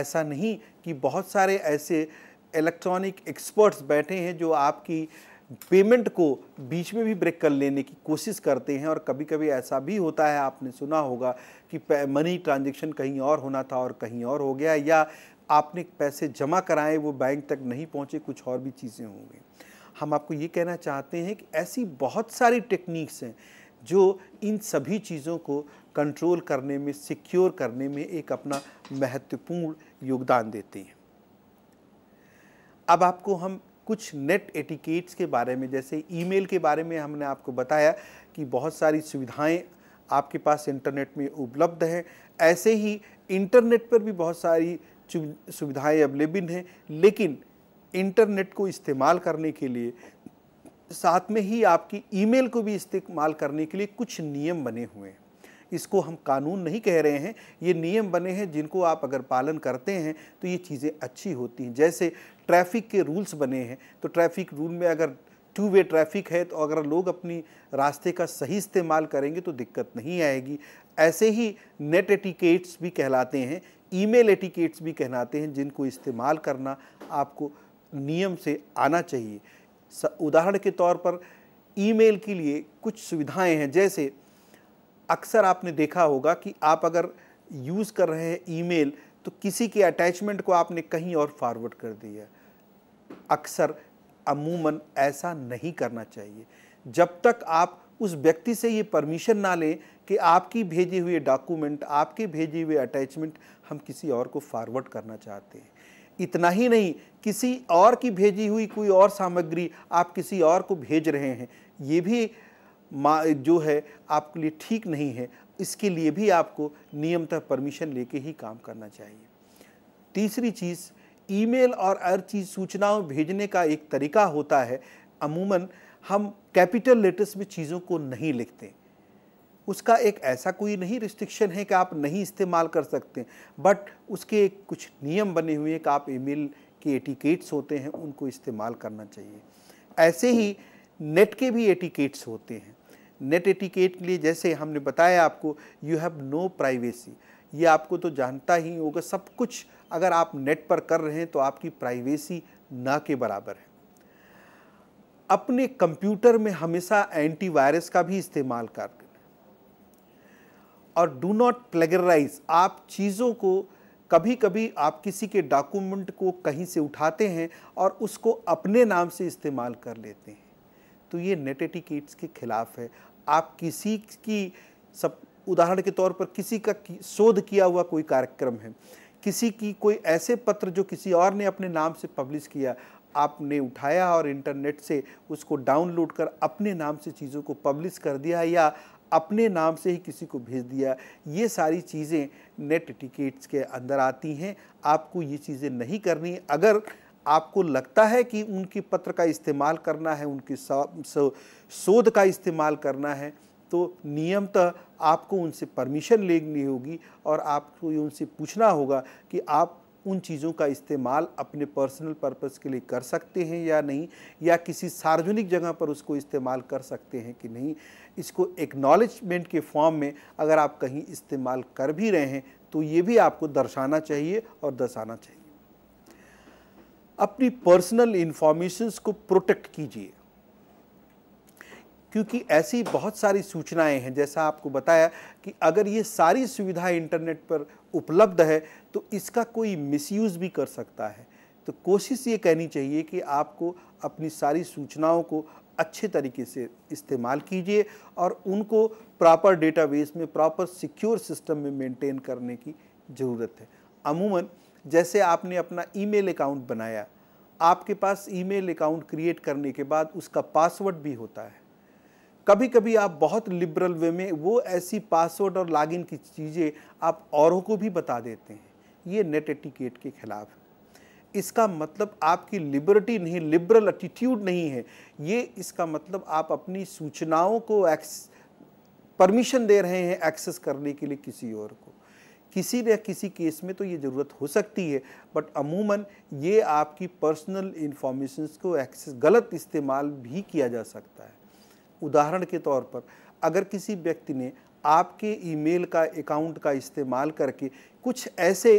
ऐसा नहीं कि बहुत सारे ऐसे इलेक्ट्रॉनिक एक्सपर्ट्स बैठे हैं जो आपकी पेमेंट को बीच में भी ब्रेक कर लेने की कोशिश करते हैं और कभी कभी ऐसा भी होता है आपने सुना होगा कि मनी ट्रांजेक्शन कहीं और होना था और कहीं और हो गया या आपने पैसे जमा कराए वो बैंक तक नहीं पहुँचे कुछ और भी चीज़ें हो गई हम आपको ये कहना चाहते हैं कि ऐसी बहुत सारी टेक्निक्स हैं जो इन सभी चीज़ों को कंट्रोल करने में सिक्योर करने में एक अपना महत्वपूर्ण योगदान देते हैं अब आपको हम कुछ नेट एटिकेट्स के बारे में जैसे ईमेल के बारे में हमने आपको बताया कि बहुत सारी सुविधाएं आपके पास इंटरनेट में उपलब्ध हैं ऐसे ही इंटरनेट पर भी बहुत सारी सुविधाएं अवेलेबल हैं लेकिन इंटरनेट को इस्तेमाल करने के लिए साथ में ही आपकी ईमेल को भी इस्तेमाल करने के लिए कुछ नियम बने हुए हैं इसको हम कानून नहीं कह रहे हैं ये नियम बने हैं जिनको आप अगर पालन करते हैं तो ये चीज़ें अच्छी होती हैं जैसे ट्रैफिक के रूल्स बने हैं तो ट्रैफिक रूल में अगर टू वे ट्रैफिक है तो अगर लोग अपनी रास्ते का सही इस्तेमाल करेंगे तो दिक्कत नहीं आएगी ऐसे ही नेट एटिकेट्स भी कहलाते हैं ईमेल एटिकेट्स भी कहलाते हैं जिनको इस्तेमाल करना आपको नियम से आना चाहिए उदाहरण के तौर पर ईमेल के लिए कुछ सुविधाएं हैं जैसे अक्सर आपने देखा होगा कि आप अगर यूज़ कर रहे हैं ईमेल तो किसी के अटैचमेंट को आपने कहीं और फॉरवर्ड कर दिया अक्सर अमूमन ऐसा नहीं करना चाहिए जब तक आप उस व्यक्ति से ये परमिशन ना लें कि आपकी भेजे हुए डॉक्यूमेंट आपके भेजे हुए अटैचमेंट हम किसी और को फॉरवर्ड करना चाहते हैं इतना ही नहीं किसी और की भेजी हुई कोई और सामग्री आप किसी और को भेज रहे हैं ये भी जो है आपके लिए ठीक नहीं है इसके लिए भी आपको नियमतः परमिशन लेके ही काम करना चाहिए तीसरी चीज़ ईमेल और हर चीज़ सूचनाओं भेजने का एक तरीका होता है अमूमन हम कैपिटल लेटर्स में चीज़ों को नहीं लिखते उसका एक ऐसा कोई नहीं रिस्ट्रिक्शन है कि आप नहीं इस्तेमाल कर सकते बट उसके एक कुछ नियम बने हुए हैं कि आप ईमेल के एटिकेट्स होते हैं उनको इस्तेमाल करना चाहिए ऐसे ही नेट के भी एटिकेट्स होते हैं नेट एटिकेट के लिए जैसे हमने बताया आपको यू हैव नो प्राइवेसी ये आपको तो जानता ही होगा सब कुछ अगर आप नेट पर कर रहे हैं तो आपकी प्राइवेसी ना के बराबर है अपने कंप्यूटर में हमेशा एंटीवायरस का भी इस्तेमाल कर और डू नॉट प्लेगराइज आप चीज़ों को कभी कभी आप किसी के डॉक्यूमेंट को कहीं से उठाते हैं और उसको अपने नाम से इस्तेमाल कर लेते हैं तो ये नेट एटिकेट्स के खिलाफ है आप किसी की सब उदाहरण के तौर पर किसी का शोध किया हुआ कोई कार्यक्रम है किसी की कोई ऐसे पत्र जो किसी और ने अपने नाम से पब्लिश किया आपने उठाया और इंटरनेट से उसको डाउनलोड कर अपने नाम से चीज़ों को पब्लिश कर दिया या अपने नाम से ही किसी को भेज दिया ये सारी चीज़ें नेट टिकेट्स के अंदर आती हैं आपको ये चीज़ें नहीं करनी अगर आपको लगता है कि उनकी पत्र का इस्तेमाल करना है उनकी शोध का इस्तेमाल करना है तो नियमतः आपको उनसे परमिशन लेनी होगी और आपको उनसे पूछना होगा कि आप उन चीज़ों का इस्तेमाल अपने पर्सनल पर्पस के लिए कर सकते हैं या नहीं या किसी सार्वजनिक जगह पर उसको इस्तेमाल कर सकते हैं कि नहीं इसको एक्नॉलेजमेंट के फॉर्म में अगर आप कहीं इस्तेमाल कर भी रहे हैं तो ये भी आपको दर्शाना चाहिए और दर्शाना चाहिए अपनी पर्सनल इन्फॉर्मेशंस को प्रोटेक्ट कीजिए क्योंकि ऐसी बहुत सारी सूचनाएं हैं जैसा आपको बताया कि अगर ये सारी सुविधा इंटरनेट पर उपलब्ध है तो इसका कोई मिसयूज़ भी कर सकता है तो कोशिश ये कहनी चाहिए कि आपको अपनी सारी सूचनाओं को अच्छे तरीके से इस्तेमाल कीजिए और उनको प्रॉपर डेटाबेस में प्रॉपर सिक्योर सिस्टम में मेंटेन करने की ज़रूरत है अमूमन जैसे आपने अपना ईमेल अकाउंट बनाया आपके पास ईमेल अकाउंट क्रिएट करने के बाद उसका पासवर्ड भी होता है कभी कभी आप बहुत लिबरल वे में वो ऐसी पासवर्ड और लॉगिन की चीज़ें आप औरों को भी बता देते हैं ये नेट एटिकेट के खिलाफ है इसका मतलब आपकी लिबर्टी नहीं लिबरल एटीट्यूड नहीं है ये इसका मतलब आप अपनी सूचनाओं को एक्स परमिशन दे रहे हैं एक्सेस करने के लिए किसी और को किसी न किसी केस में तो ये ज़रूरत हो सकती है बट अमूमन ये आपकी पर्सनल इन्फॉर्मेशन को एक्सेस गलत इस्तेमाल भी किया जा सकता है उदाहरण के तौर पर अगर किसी व्यक्ति ने आपके ईमेल का अकाउंट का इस्तेमाल करके कुछ ऐसे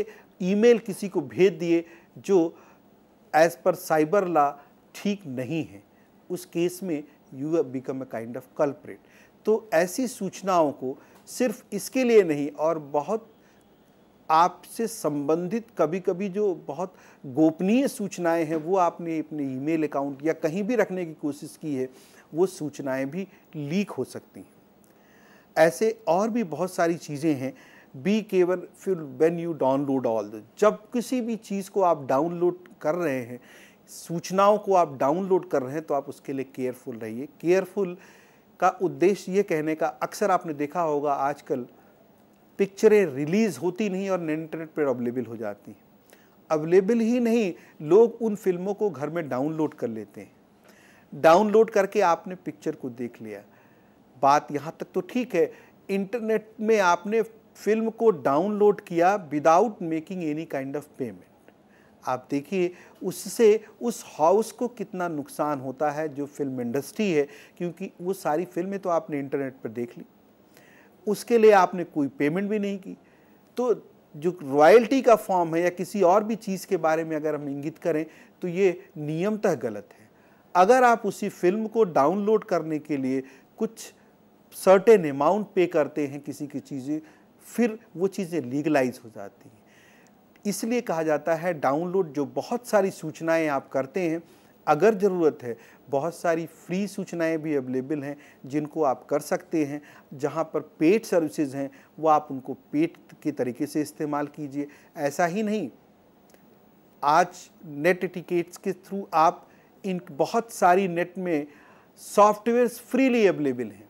ईमेल किसी को भेज दिए जो एज़ पर साइबर ला ठीक नहीं है उस केस में you become a kind of culprit तो ऐसी सूचनाओं को सिर्फ इसके लिए नहीं और बहुत आपसे संबंधित कभी कभी जो बहुत गोपनीय सूचनाएं हैं वो आपने अपने ईमेल अकाउंट या कहीं भी रखने की कोशिश की है वो सूचनाएं भी लीक हो सकती हैं ऐसे और भी बहुत सारी चीज़ें हैं बी केवल फिर when you download all the जब किसी भी चीज़ को आप डाउनलोड कर रहे हैं सूचनाओं को आप डाउनलोड कर रहे हैं तो आप उसके लिए केयरफुल रहिए केयरफुल का उद्देश्य ये कहने का अक्सर आपने देखा होगा आजकल पिक्चरें रिलीज़ होती नहीं और इंटरनेट पर अवेलेबल हो जाती हैं अवेलेबल ही नहीं लोग उन फिल्मों को घर में डाउनलोड कर लेते हैं डाउनलोड करके आपने पिक्चर को देख लिया बात यहाँ तक तो ठीक है इंटरनेट में आपने फिल्म को डाउनलोड किया without making any kind of payment आप देखिए उससे उस हाउस को कितना नुकसान होता है जो फिल्म इंडस्ट्री है क्योंकि वो सारी फिल्में तो आपने इंटरनेट पर देख ली उसके लिए आपने कोई पेमेंट भी नहीं की तो जो रॉयल्टी का फॉर्म है या किसी और भी चीज़ के बारे में अगर हम इंगित करें तो ये नियमतः गलत है अगर आप उसी फिल्म को डाउनलोड करने के लिए कुछ सर्टेन अमाउंट पे करते हैं किसी की चीज़ें फिर वो चीज़ें लीगलाइज हो जाती हैं इसलिए कहा जाता है डाउनलोड जो बहुत सारी सूचनाएं आप करते हैं अगर ज़रूरत है बहुत सारी फ्री सूचनाएं भी अवेलेबल हैं जिनको आप कर सकते हैं जहां पर पेड सर्विसेज हैं वो आप उनको पेड के तरीके से इस्तेमाल कीजिए ऐसा ही नहीं आज नेट टिकेट्स के थ्रू आप इन बहुत सारी नेट में सॉफ्टवेयर फ्रीली अवेलेबल हैं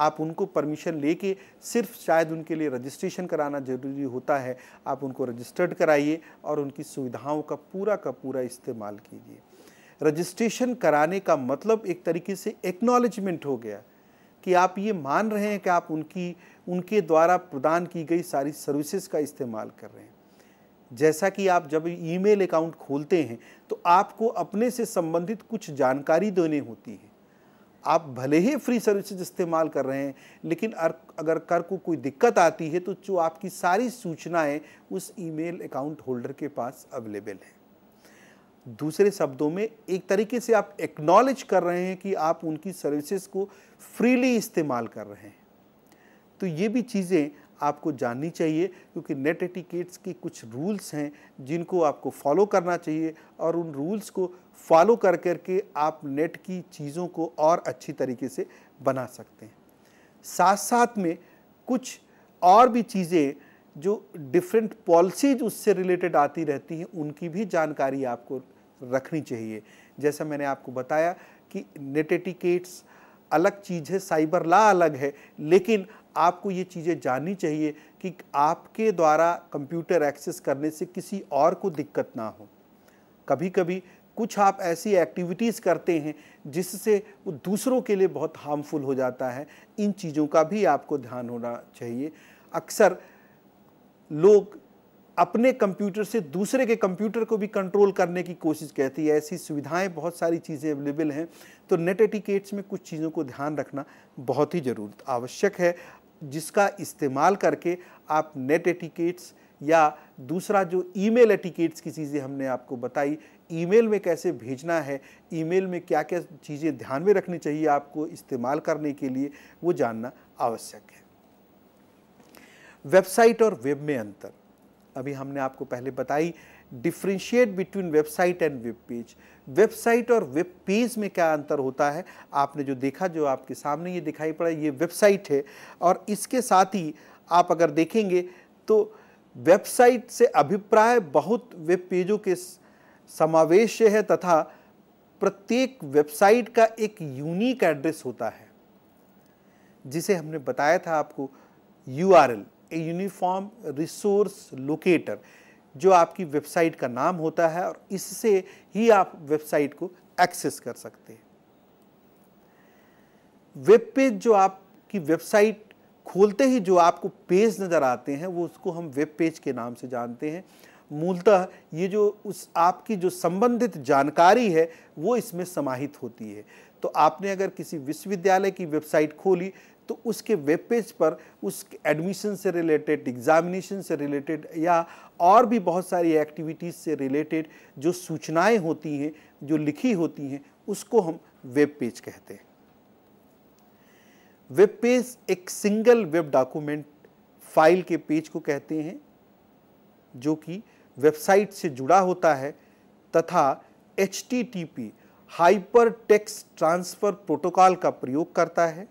आप उनको परमिशन लेके सिर्फ शायद उनके लिए रजिस्ट्रेशन कराना ज़रूरी होता है आप उनको रजिस्टर्ड कराइए और उनकी सुविधाओं का पूरा का पूरा इस्तेमाल कीजिए रजिस्ट्रेशन कराने का मतलब एक तरीके से एक्नॉलेजमेंट हो गया कि आप ये मान रहे हैं कि आप उनकी उनके द्वारा प्रदान की गई सारी सर्विसेज का इस्तेमाल कर रहे हैं जैसा कि आप जब ईमेल अकाउंट खोलते हैं तो आपको अपने से संबंधित कुछ जानकारी देनी होती है आप भले ही फ्री सर्विसेज इस्तेमाल कर रहे हैं लेकिन अगर कर को कोई दिक्कत आती है तो जो आपकी सारी सूचनाएं उस ईमेल अकाउंट होल्डर के पास अवेलेबल है दूसरे शब्दों में एक तरीके से आप एक्नॉलेज कर रहे हैं कि आप उनकी सर्विसेज को फ्रीली इस्तेमाल कर रहे हैं तो ये भी चीज़ें आपको जाननी चाहिए क्योंकि नेट एटिकेट्स की कुछ रूल्स हैं जिनको आपको फॉलो करना चाहिए और उन रूल्स को फॉलो कर कर के आप नेट की चीज़ों को और अच्छी तरीके से बना सकते हैं साथ साथ में कुछ और भी चीज़ें जो डिफरेंट पॉलिसीज उससे रिलेटेड आती रहती हैं उनकी भी जानकारी आपको रखनी चाहिए जैसा मैंने आपको बताया कि नेट एटिकेट्स अलग चीज़ है साइबर ला अलग है लेकिन आपको ये चीज़ें जाननी चाहिए कि आपके द्वारा कंप्यूटर एक्सेस करने से किसी और को दिक्कत ना हो कभी कभी कुछ आप ऐसी एक्टिविटीज़ करते हैं जिससे वो दूसरों के लिए बहुत हार्मफुल हो जाता है इन चीज़ों का भी आपको ध्यान होना चाहिए अक्सर लोग अपने कंप्यूटर से दूसरे के कंप्यूटर को भी कंट्रोल करने की कोशिश कहती है ऐसी सुविधाएं बहुत सारी चीज़ें अवेलेबल हैं तो नेट एटिकेट्स में कुछ चीज़ों को ध्यान रखना बहुत ही जरूरत आवश्यक है जिसका इस्तेमाल करके आप नेट एटिकेट्स या दूसरा जो ईमेल एटिकेट्स की चीज़ें हमने आपको बताई ईमेल में कैसे भेजना है ईमेल में क्या क्या चीज़ें ध्यान में रखनी चाहिए आपको इस्तेमाल करने के लिए वो जानना आवश्यक है वेबसाइट और वेब में अंतर अभी हमने आपको पहले बताई differentiate between website and web page website और वेब पेज में क्या अंतर होता है आपने जो देखा जो आपके सामने ये दिखाई पड़ा ये वेबसाइट है और इसके साथ ही आप अगर देखेंगे तो वेबसाइट से अभिप्राय बहुत वेब पेजों के समावेश है तथा प्रत्येक वेबसाइट का एक यूनिक एड्रेस होता है जिसे हमने बताया था आपको U R L a uniform resource locator जो आपकी वेबसाइट का नाम होता है और इससे ही आप वेबसाइट को एक्सेस कर सकते हैं वेब पेज जो आपकी वेबसाइट खोलते ही जो आपको पेज नज़र आते हैं वो उसको हम वेब पेज के नाम से जानते हैं मूलतः ये जो उस आपकी जो संबंधित जानकारी है वो इसमें समाहित होती है तो आपने अगर किसी विश्वविद्यालय की वेबसाइट खोली तो उसके वेब पेज पर उस एडमिशन से रिलेटेड एग्जामिनेशन से रिलेटेड या और भी बहुत सारी एक्टिविटीज़ से रिलेटेड जो सूचनाएं होती हैं जो लिखी होती हैं उसको हम वेब पेज कहते हैं वेब पेज एक सिंगल वेब डॉक्यूमेंट फाइल के पेज को कहते हैं जो कि वेबसाइट से जुड़ा होता है तथा H T T P hypertext transfer protocol का प्रयोग करता है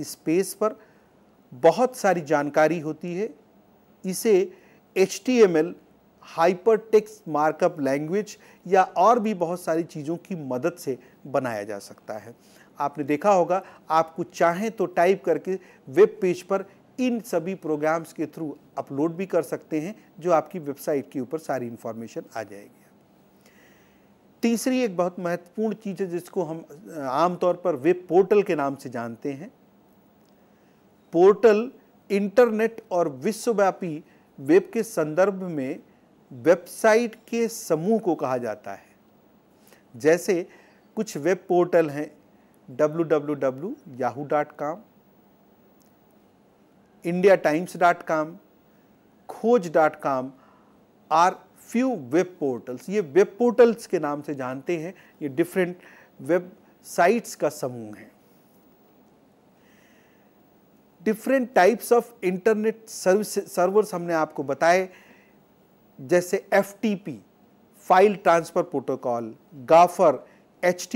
स्पेस पर बहुत सारी जानकारी होती है इसे H T M L hypertext markup language या और भी बहुत सारी चीज़ों की मदद से बनाया जा सकता है आपने देखा होगा आपको चाहें तो टाइप करके वेब पेज पर इन सभी प्रोग्राम्स के थ्रू अपलोड भी कर सकते हैं जो आपकी वेबसाइट के ऊपर सारी इन्फॉर्मेशन आ जाएगी तीसरी एक बहुत महत्वपूर्ण चीज़ है जिसको हम आमतौर पर वेब पोर्टल के नाम से जानते हैं पोर्टल इंटरनेट और विश्वव्यापी वेब के संदर्भ में वेबसाइट के समूह को कहा जाता है जैसे कुछ वेब पोर्टल हैं W W W Yahoo dot com India Times dot com Khoj dot com are few web portals ये वेब पोर्टल्स के नाम से जानते हैं ये डिफरेंट वेबसाइट्स का समूह है different types of internet service servers हमने आपको बताए जैसे F file transfer protocol gopher H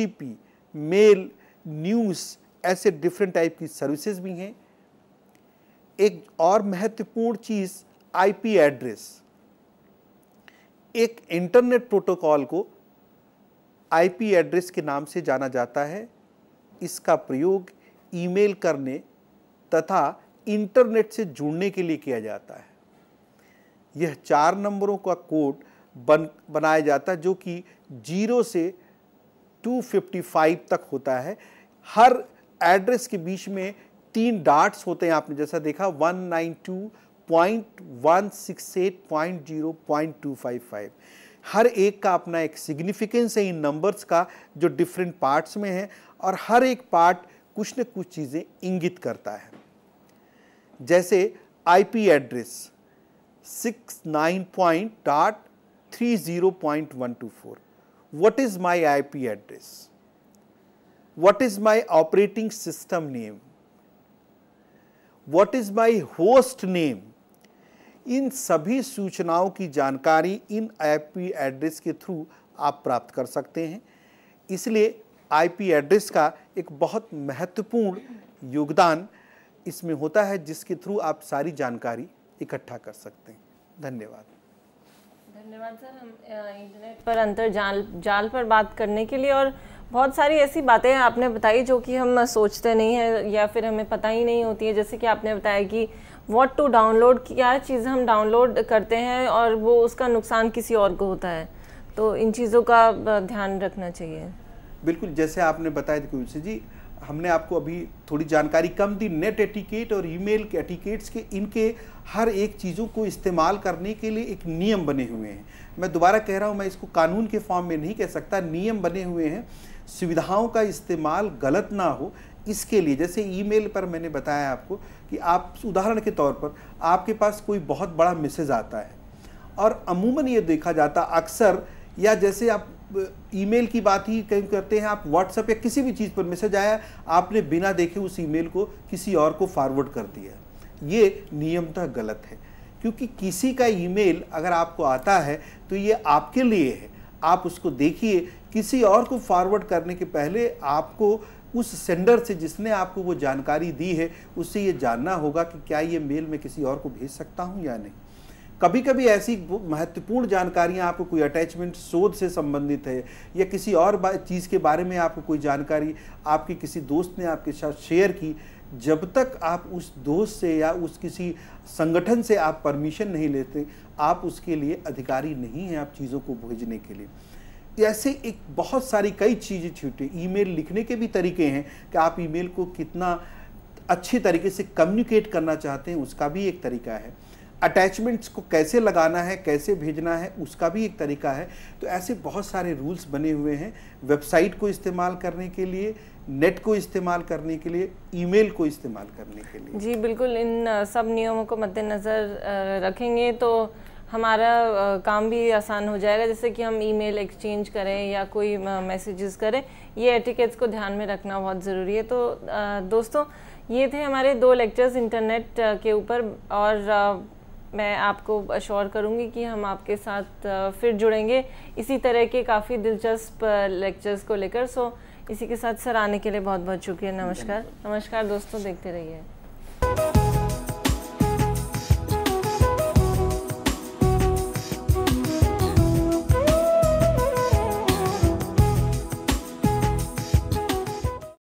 mail news ऐसे डिफरेंट टाइप की सर्विसेज भी हैं एक और महत्वपूर्ण चीज़ आईपी एड्रेस एक इंटरनेट प्रोटोकॉल को आईपी एड्रेस के नाम से जाना जाता है इसका प्रयोग ईमेल करने तथा इंटरनेट से जुड़ने के लिए किया जाता है यह चार नंबरों का कोड बन बनाया जाता है जो कि जीरो से 255 तक होता है हर एड्रेस के बीच में तीन डाट्स होते हैं आपने जैसा देखा 192.168.0.255 हर एक का अपना एक सिग्निफिकेंस है इन नंबर्स का जो डिफरेंट पार्ट्स में है और हर एक पार्ट कुछ न कुछ चीज़ें इंगित करता है जैसे IP address six nine point dot three zero point one two four is my I P address what is my operating system name what is my host name इन सभी सूचनाओं की जानकारी इन IP एड्रेस के थ्रू आप प्राप्त कर सकते हैं इसलिए आईपी एड्रेस का एक बहुत महत्वपूर्ण योगदान इसमें होता है जिसके थ्रू आप सारी जानकारी इकट्ठा कर सकते हैं धन्यवाद धन्यवाद सर हम इंटरनेट पर अंतर जाल जाल पर बात करने के लिए और बहुत सारी ऐसी बातें आपने बताई जो कि हम सोचते नहीं हैं या फिर हमें पता ही नहीं होती है जैसे कि आपने बताया कि व्हाट टू डाउनलोड क्या चीज़ हम डाउनलोड करते हैं और वो उसका नुकसान किसी और को होता है तो इन चीज़ों का ध्यान रखना चाहिए बिल्कुल जैसे आपने बताया कुलसी जी हमने आपको अभी थोड़ी जानकारी कम दी नेट एटिकेट और ईमेल के एटिकेट्स के इनके हर एक चीज़ों को इस्तेमाल करने के लिए एक नियम बने हुए हैं मैं दोबारा कह रहा हूँ मैं इसको कानून के फॉर्म में नहीं कह सकता नियम बने हुए हैं सुविधाओं का इस्तेमाल गलत ना हो इसके लिए जैसे ईमेल पर मैंने बताया आपको कि आप उदाहरण के तौर पर आपके पास कोई बहुत बड़ा मैसेज आता है और अमूमन ये देखा जाता अक्सर या जैसे आप ईमेल की बात ही कहीं करते हैं आप व्हाट्सएप या किसी भी चीज़ पर मैसेज आया आपने बिना देखे उस ईमेल को किसी और को फॉरवर्ड कर दिया ये नियमतः गलत है क्योंकि किसी का ईमेल अगर आपको आता है तो ये आपके लिए है आप उसको देखिए किसी और को फॉरवर्ड करने के पहले आपको उस सेंडर से जिसने आपको वो जानकारी दी है उससे ये जानना होगा कि क्या ये मेल मैं किसी और को भेज सकता हूँ या नहीं कभी कभी ऐसी महत्वपूर्ण जानकारियां आपको कोई अटैचमेंट शोध से संबंधित है या किसी और चीज़ के बारे में आपको कोई जानकारी आपके किसी दोस्त ने आपके साथ शेयर की जब तक आप उस दोस्त से या उस किसी संगठन से आप परमिशन नहीं लेते आप उसके लिए अधिकारी नहीं हैं आप चीज़ों को भेजने के लिए ऐसे एक बहुत सारी कई चीज़ें छूटी ईमेल लिखने के भी तरीके हैं कि आप ईमेल को कितना अच्छे तरीके से कम्युनिकेट करना चाहते हैं उसका भी एक तरीका है अटैचमेंट्स को कैसे लगाना है कैसे भेजना है उसका भी एक तरीका है तो ऐसे बहुत सारे रूल्स बने हुए हैं वेबसाइट को इस्तेमाल करने के लिए नेट को इस्तेमाल करने के लिए ईमेल को इस्तेमाल करने के लिए जी बिल्कुल इन सब नियमों को मद्देनज़र रखेंगे तो हमारा काम भी आसान हो जाएगा जैसे कि हम ईमेल एक्सचेंज करें या कोई मैसेजेस करें ये एटिकेट्स को ध्यान में रखना बहुत ज़रूरी है तो दोस्तों ये थे हमारे दो लेक्चर्स इंटरनेट के ऊपर और मैं आपको अशोर करूँगी कि हम आपके साथ फिर जुड़ेंगे इसी तरह के काफ़ी दिलचस्प लेक्चर्स को लेकर सो इसी के साथ सर आने के लिए बहुत बहुत शुक्रिया नमस्कार नमस्कार दोस्तों देखते रहिए